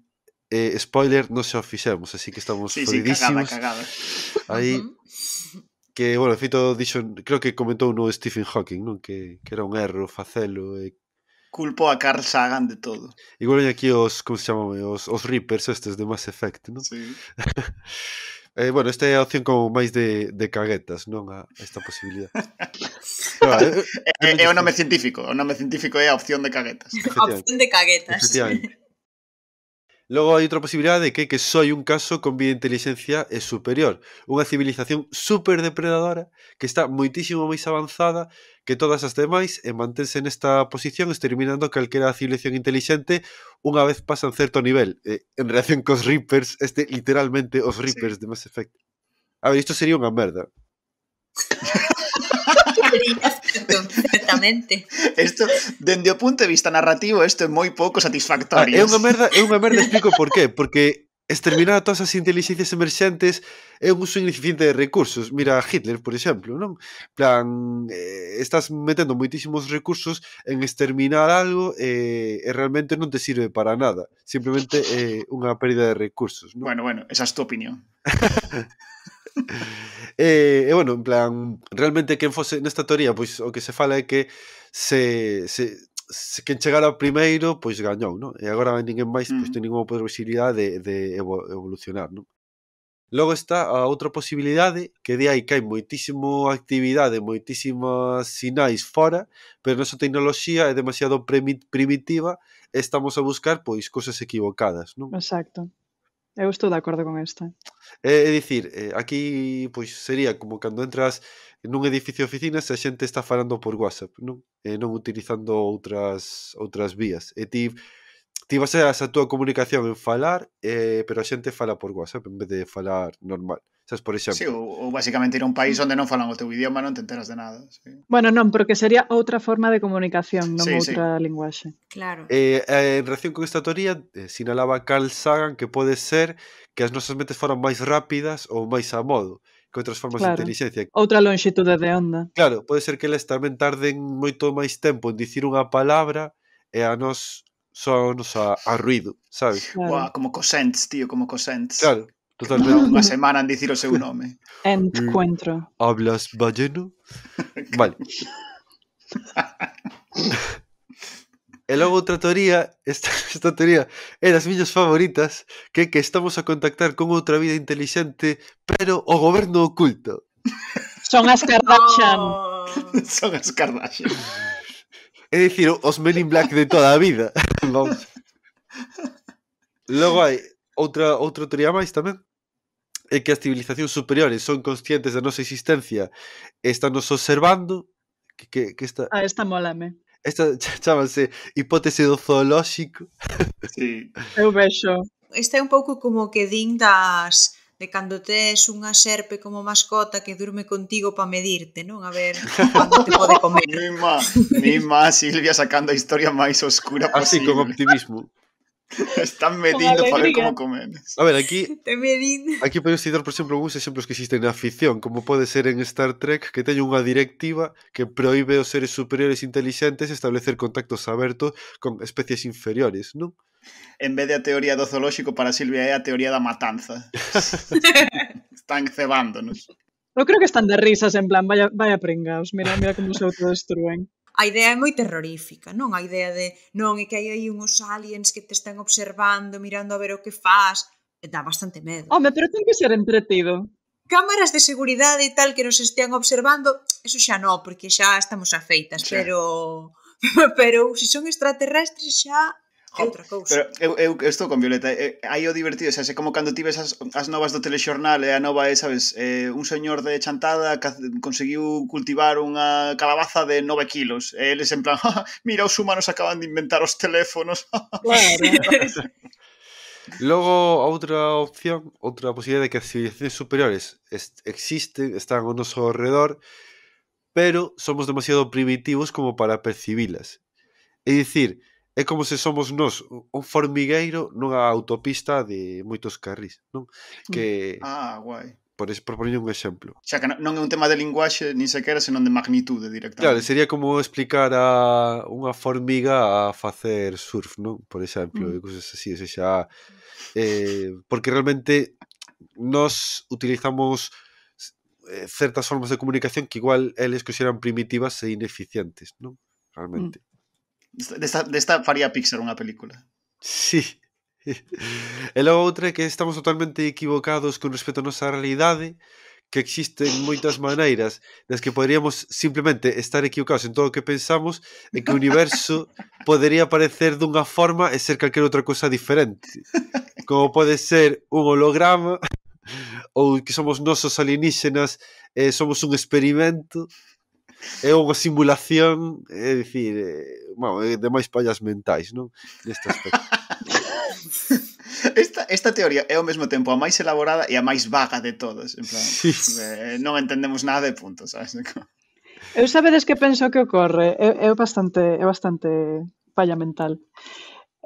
eh, spoiler, non se o fixemos, así que estamos sí, Sí, cagada, cagada. Aí que, bueno, fito dixo, creo que comentou no Stephen Hawking, non? Que, que era un erro facelo e eh, Culpo a Carl Sagan de todo. Igual aquí os, como se chaman, os, os Reapers estes de Mass Effect, non? Sí. (laughs) eh, bueno, esta é a opción como máis de, de caguetas, non a esta posibilidad. (laughs) no, é, eh, eh, é, é, o nome científico, o nome científico é a opción de caguetas. (laughs) A opción de caguetas. Logo hai outra posibilidade que que só hai un caso con vida inteligencia e superior. Unha civilización super depredadora que está moitísimo máis avanzada que todas as demais e mantense nesta posición exterminando calquera civilización inteligente unha vez pasan certo nivel. Eh, en relación cos Reapers, este literalmente os Reapers sí. de Mass Effect. A ver, isto sería unha merda. (laughs) (laughs) Exactamente. (laughs) Esto, dende o punto de vista narrativo, isto é moi pouco satisfactorio. Ah, é unha merda, é unha merda, explico por qué, porque exterminar todas as inteligencias emerxentes é un uso ineficiente de recursos. Mira Hitler, por exemplo, non? Plan, eh, estás metendo moitísimos recursos en exterminar algo eh, e realmente non te sirve para nada. Simplemente é eh, unha pérdida de recursos, non? Bueno, bueno, esa é es tua opinión. (laughs) e, (laughs) e eh, eh, bueno, en plan, realmente quen fose nesta teoría, pois o que se fala é que se, se, se quen chegara primeiro, pois gañou, non? E agora ninguén máis pois, mm. ten ninguna posibilidade de, de evolucionar, non? Logo está a outra posibilidade que de aí que hai moitísimo actividade, moitísimas sinais fora, pero a nosa tecnoloxía é demasiado primitiva e estamos a buscar pois cousas equivocadas, non? Exacto. Eu estou de acordo con esta. É, é dicir, eh, aquí pois sería como cando entras nun edificio de oficinas e a xente está falando por WhatsApp, non? E non utilizando outras outras vías. E ti ti vas a esa túa comunicación en falar, eh, pero a xente fala por WhatsApp en vez de falar normal. Entonces, por exemplo. Sí, ou, ou basicamente ir a un país onde non falan o teu idioma non te enteras de nada. Sí. Bueno, non, porque sería outra forma de comunicación, non sí, outra sí. linguaxe. Claro. Eh, eh, en relación con esta teoría, eh, sinalaba Carl Sagan que pode ser que as nosas mentes foran máis rápidas ou máis a modo que outras formas claro. de inteligencia. Outra longitude de onda. Claro, pode ser que eles tamén tarden moito máis tempo en dicir unha palabra e a nos só nos a, a ruido, sabes? Claro. Uau, como cosents, tío, como cosents. Claro, Totalmente. Unha (laughs) semana en dicir o seu nome. Encuentro. Hablas balleno? (laughs) Vale. E logo outra teoría, esta, (laughs) esta teoría é das miñas favoritas, que que estamos a contactar con outra vida intelixente, pero o goberno oculto. Son as Kardashian. No. Son as Kardashian. É dicir, os Men in Black de toda a vida. Vamos. Logo hai outra outra teoría máis tamén, é que as civilizacións superiores son conscientes da nosa existencia e están nos observando que, que, que esta... Ah, esta molame. Esta (laughs) chamase hipótese do zoolóxico. Sí. Eu vexo. Esta é un pouco como que din das de cando tes unha serpe como mascota que durme contigo para medirte, non? A ver, (laughs) cando te pode comer. mima, mima Silvia sacando a historia máis oscura posible. Así, con optimismo. (laughs) Están medindo para ver como comen. A ver, aquí (laughs) Aquí podemos citar, por exemplo, uns exemplos que existen na ficción, como pode ser en Star Trek, que teñen unha directiva que proíbe aos seres superiores intelixentes establecer contactos abertos con especies inferiores, non? En vez de a teoría do zoolóxico, para Silvia é a teoría da matanza. (laughs) están cebándonos. Eu creo que están de risas, en plan, vaya, vaya pringaos, mira, mira como se autodestruen a idea é moi terrorífica, non? A idea de, non, é que hai aí uns aliens que te están observando, mirando a ver o que faz, dá bastante medo. Home, pero ten que ser entretido. Cámaras de seguridade e tal que nos estean observando, eso xa non, porque xa estamos afeitas, xa. pero (laughs) pero se son extraterrestres xa outra cousa. Pero eu, eu, estou con Violeta, eh, hai aí o divertido, xa, é como cando tives as, as novas do telexornal, e a nova é, sabes, eh, un señor de Chantada conseguiu cultivar unha calabaza de 9 kilos, e eles en plan, (laughs) ah, mira, os humanos acaban de inventar os teléfonos. (laughs) claro. Logo, outra opción, outra posibilidade de que as civilizacións superiores existen, están ao noso redor, pero somos demasiado primitivos como para percibilas. É dicir, é como se somos nós un formigueiro nunha autopista de moitos carris, non? Mm. Que Ah, guai. Por es propoño un exemplo. Xa que non é un tema de linguaxe, nin sequera, senón de magnitude directamente. Claro, sería como explicar a unha formiga a facer surf, non? Por exemplo, mm. cousas así, ou xa eh, porque realmente nós utilizamos eh, certas formas de comunicación que igual eles xeran primitivas e ineficientes, non? Realmente. Mm. Desta, desta faría Pixar unha película. Sí. E logo outra é que estamos totalmente equivocados con respecto á nosa realidade, que existen moitas maneiras das que poderíamos simplemente estar equivocados en todo o que pensamos e que o universo (laughs) podería aparecer dunha forma e ser calquera outra cosa diferente. Como pode ser un holograma ou que somos nosos alienígenas e eh, somos un experimento é unha simulación, é dicir, eh, bueno, é eh, de máis pallas mentais, non? Neste aspecto. (laughs) esta, esta teoría é ao mesmo tempo a máis elaborada e a máis vaga de todas. En plan, sí. eh, non entendemos nada de punto, sabes? Eu sabedes que penso que ocorre. É, é bastante, é bastante palla mental.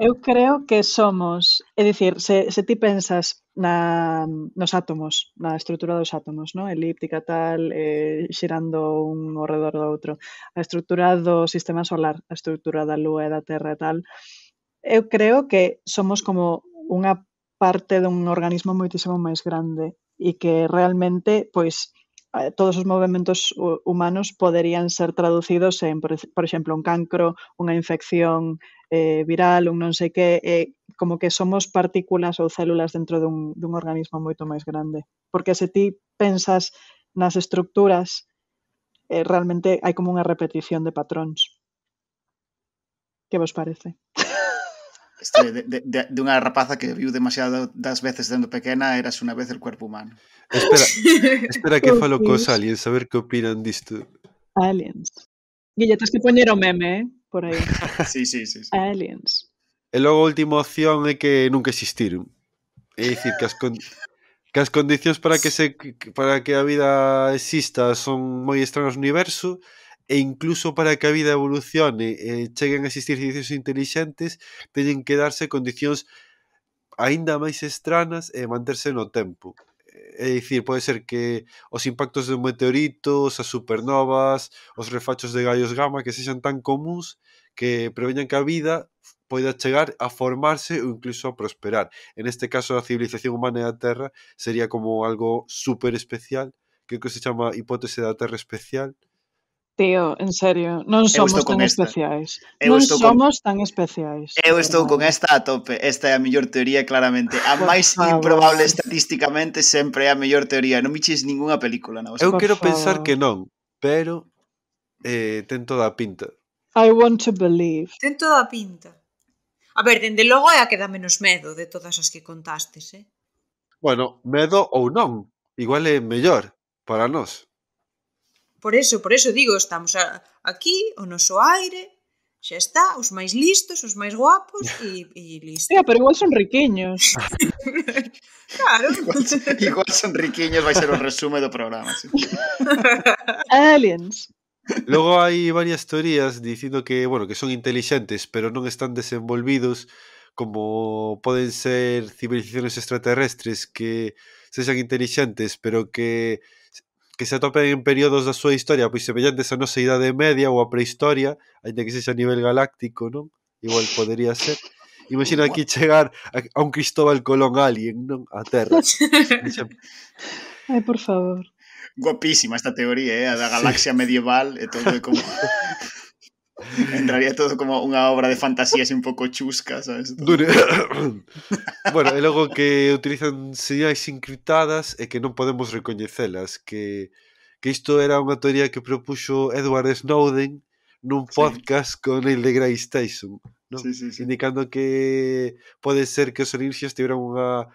Eu creo que somos, é dicir, se, se ti pensas na, nos átomos, na estrutura dos átomos, non? elíptica tal, eh, xirando un ao redor do outro. A estrutura do sistema solar, a estrutura da lúa e da terra e tal. Eu creo que somos como unha parte dun organismo moitísimo máis grande e que realmente, pois, todos os movimentos humanos poderían ser traducidos en, por, exemplo, un cancro, unha infección eh, viral, un non sei que, eh, como que somos partículas ou células dentro dun, dun organismo moito máis grande. Porque se ti pensas nas estructuras, eh, realmente hai como unha repetición de patróns. Que vos parece? Este, de, de, de, de unha rapaza que viu demasiado das veces dentro pequena eras unha vez el cuerpo humano. Espera, (laughs) espera que falo cos aliens, a ver que opinan disto. Aliens. Guille, tens que poñer o meme, eh? Por aí. (laughs) sí, sí, sí, sí. Aliens. E logo a última opción é que nunca existiron. É dicir, que as, con... que as condicións para que se para que a vida exista son moi estranos no universo e incluso para que a vida evolucione e eh, cheguen a existir edificios intelixentes teñen que darse condicións aínda máis estranas e manterse no tempo eh, é dicir, pode ser que os impactos de meteoritos, as supernovas, os refachos de gallos gama que sexan tan comuns que preveñan que a vida poida chegar a formarse ou incluso a prosperar. En este caso, a civilización humana a Terra sería como algo super especial, que que se chama hipótese da Terra especial, tío, en serio, non somos tan esta. especiais. Eu non somos con... tan especiais. Eu estou con esta a tope, esta é a mellor teoría claramente. A Por máis favor. improbable estatísticamente sempre é a mellor teoría. Non miches ningunha película na vosa. Eu quero pensar que non, pero eh, ten toda a pinta. I want to believe. Ten toda a pinta. A ver, dende logo é a que dá menos medo de todas as que contastes, eh? Bueno, medo ou non, igual é mellor para nós. Por eso, por eso digo, estamos a, aquí, o noso aire, xa está, os máis listos, os máis guapos (laughs) e, e listo. Yeah, pero igual son riquiños. (laughs) claro. Igual, igual son riquiños vai ser o resumo do programa. Sí. (laughs) Aliens. Logo hai varias teorías dicindo que, bueno, que son intelixentes, pero non están desenvolvidos como poden ser civilizaciones extraterrestres que sexan intelixentes, pero que que se atopen en períodos da súa historia pois semellantes á nosa idade media ou a prehistoria, aínda que sexa a nivel galáctico, non? Igual podería ser. Imagina aquí chegar a, un Cristóbal Colón alien, non? A Terra. Ai, (laughs) por favor. Guapísima esta teoría, eh? A da galaxia sí. medieval e todo é como... (laughs) (laughs) Entraría todo como unha obra de fantasía así un pouco chusca, sabes? Dure. (coughs) bueno, e logo que utilizan señais encriptadas e que non podemos recoñecelas, que que isto era unha teoría que propuxo Edward Snowden nun podcast sí. con el de Grey Station, ¿no? sí, sí, sí. indicando que pode ser que os elipsios tiveran unha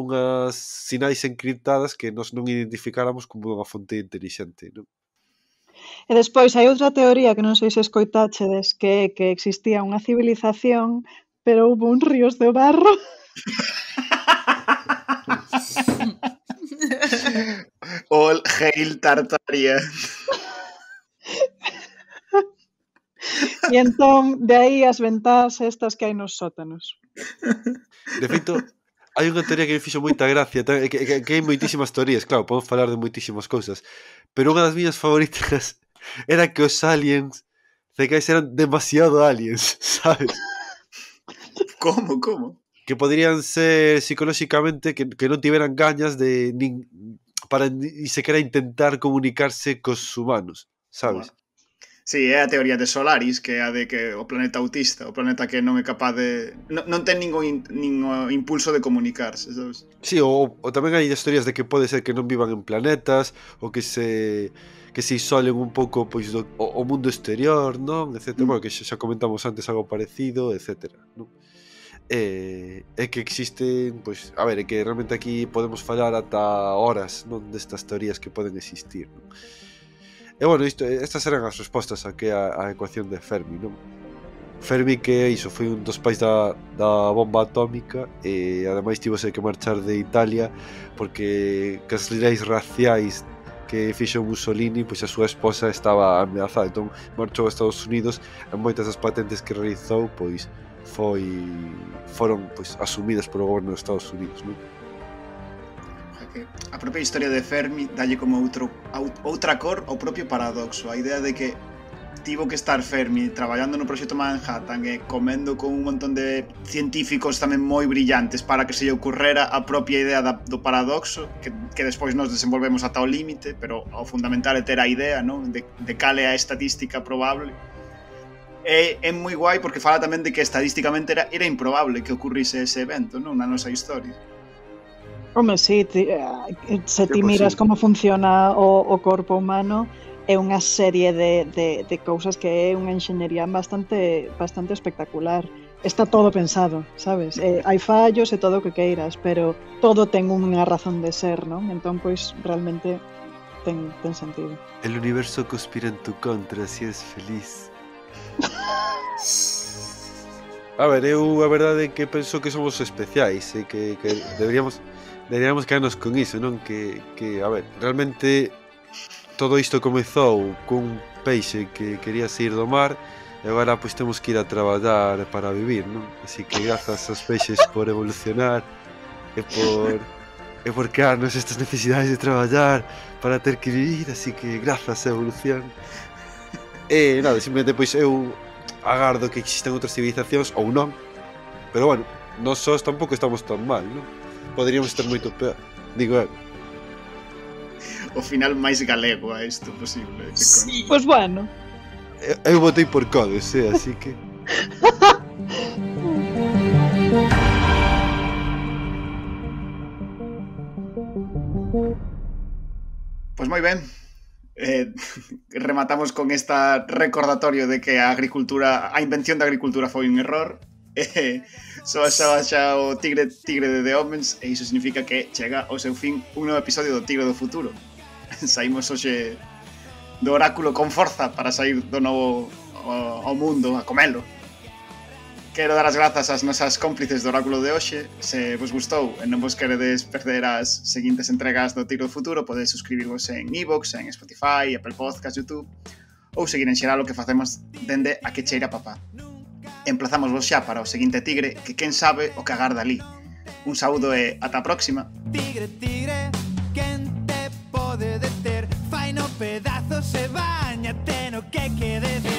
unhas sinais encriptadas que nos non identificáramos como unha fonte inteligente, non? E despois hai outra teoría que non sei se escoitáchedes, que é que existía unha civilización, pero houve un ríos de barro. (laughs) All hail Tartaria. (laughs) E entón, de aí as ventás estas que hai nos sótanos. De feito, Hay una teoría que me hizo mucha gracia que, hay muchísimas teorías, claro, podemos falar de muchísimas cosas, pero una de las mías favoritas (laughs) era que os aliens que eran demasiado aliens, (laughs) sabes? Como, como? Que podrían ser psicológicamente, que, no tuvieran gañas de nin, para ni sequera intentar comunicarse cos humanos, sabes? Sí, é a teoría de Solaris, que é a de que o planeta autista, o planeta que non é capaz de... Non, non ten ningún, in, ningún impulso de comunicarse, sabes? Sí, ou, ou tamén hai historias de que pode ser que non vivan en planetas, ou que se que se isolen un pouco pois do o, o mundo exterior, non, etcétera, mm. bueno, que xa, xa comentamos antes algo parecido, etcétera, non? é, é que existen, pois, a ver, é que realmente aquí podemos falar ata horas non destas teorías que poden existir, non? E bueno, isto, estas eran as respostas a que a, a ecuación de Fermi, non? Fermi que iso foi un dos pais da, da bomba atómica e ademais tivose que marchar de Italia porque as lirais raciais que fixo Mussolini, pois a súa esposa estaba ameazada, entón marchou aos Estados Unidos e moitas das patentes que realizou, pois foi foron pois asumidas polo goberno dos Estados Unidos, non? que a propia historia de Fermi dalle como outro, outra cor ao propio paradoxo, a idea de que tivo que estar Fermi traballando no proxecto Manhattan e comendo con un montón de científicos tamén moi brillantes para que se lle ocurrera a propia idea da, do paradoxo que, que despois nos desenvolvemos ata o límite pero ao fundamental é ter a idea non? De, de cale a estatística probable é, é moi guai porque fala tamén de que estadísticamente era, era improbable que ocurrise ese evento non na nosa historia Home, sí, ti, eh, se ti miras como funciona o, o corpo humano é unha serie de, de, de cousas que é unha enxeñería bastante bastante espectacular. Está todo pensado, sabes? Eh, hai fallos e todo o que queiras, pero todo ten unha razón de ser, non? Entón, pois, realmente ten, ten sentido. El universo conspira en tu contra se si es feliz. (laughs) A ver, eu a verdade é que penso que somos especiais e que, que deberíamos deberíamos caernos con iso, non? Que, que a ver, realmente todo isto comezou cun peixe que quería sair do mar e agora pois temos que ir a traballar para vivir, non? Así que grazas aos peixes por evolucionar e por e por crearnos estas necesidades de traballar para ter que vivir, así que grazas a evolución. (laughs) E eh, nada, simplemente pois eu agardo que existan outras civilizacións ou non, pero bueno, nós tampouco estamos tan mal, non? Podríamos estar muy peor, digo eu. Eh, o final más galego a isto posible. pues bueno. Eh, eu, voté por Codes, eh, así que... Pues muy bien. rematamos con esta recordatorio de que a agricultura, a invención de agricultura fue un error Soa só xa xa o tigre tigre de The Omens e iso significa que chega ao seu fin un novo episodio do Tigre do Futuro. (laughs) Saímos hoxe do oráculo con forza para sair do novo ao, mundo a comelo. Quero dar as grazas ás nosas cómplices do oráculo de hoxe. Se vos gustou e non vos queredes perder as seguintes entregas do Tigre do Futuro, podedes suscribirvos en iVoox, e en Spotify, Apple Podcast, YouTube ou seguir en xeral o que facemos dende a que cheira papá. Emplazamos vos xa para o seguinte Tigre que quen sabe o que agarda ali. Un saúdo e ata a próxima. Tigre, tigre, quen te pode deter, fai no pedazo, se bañate no que quedes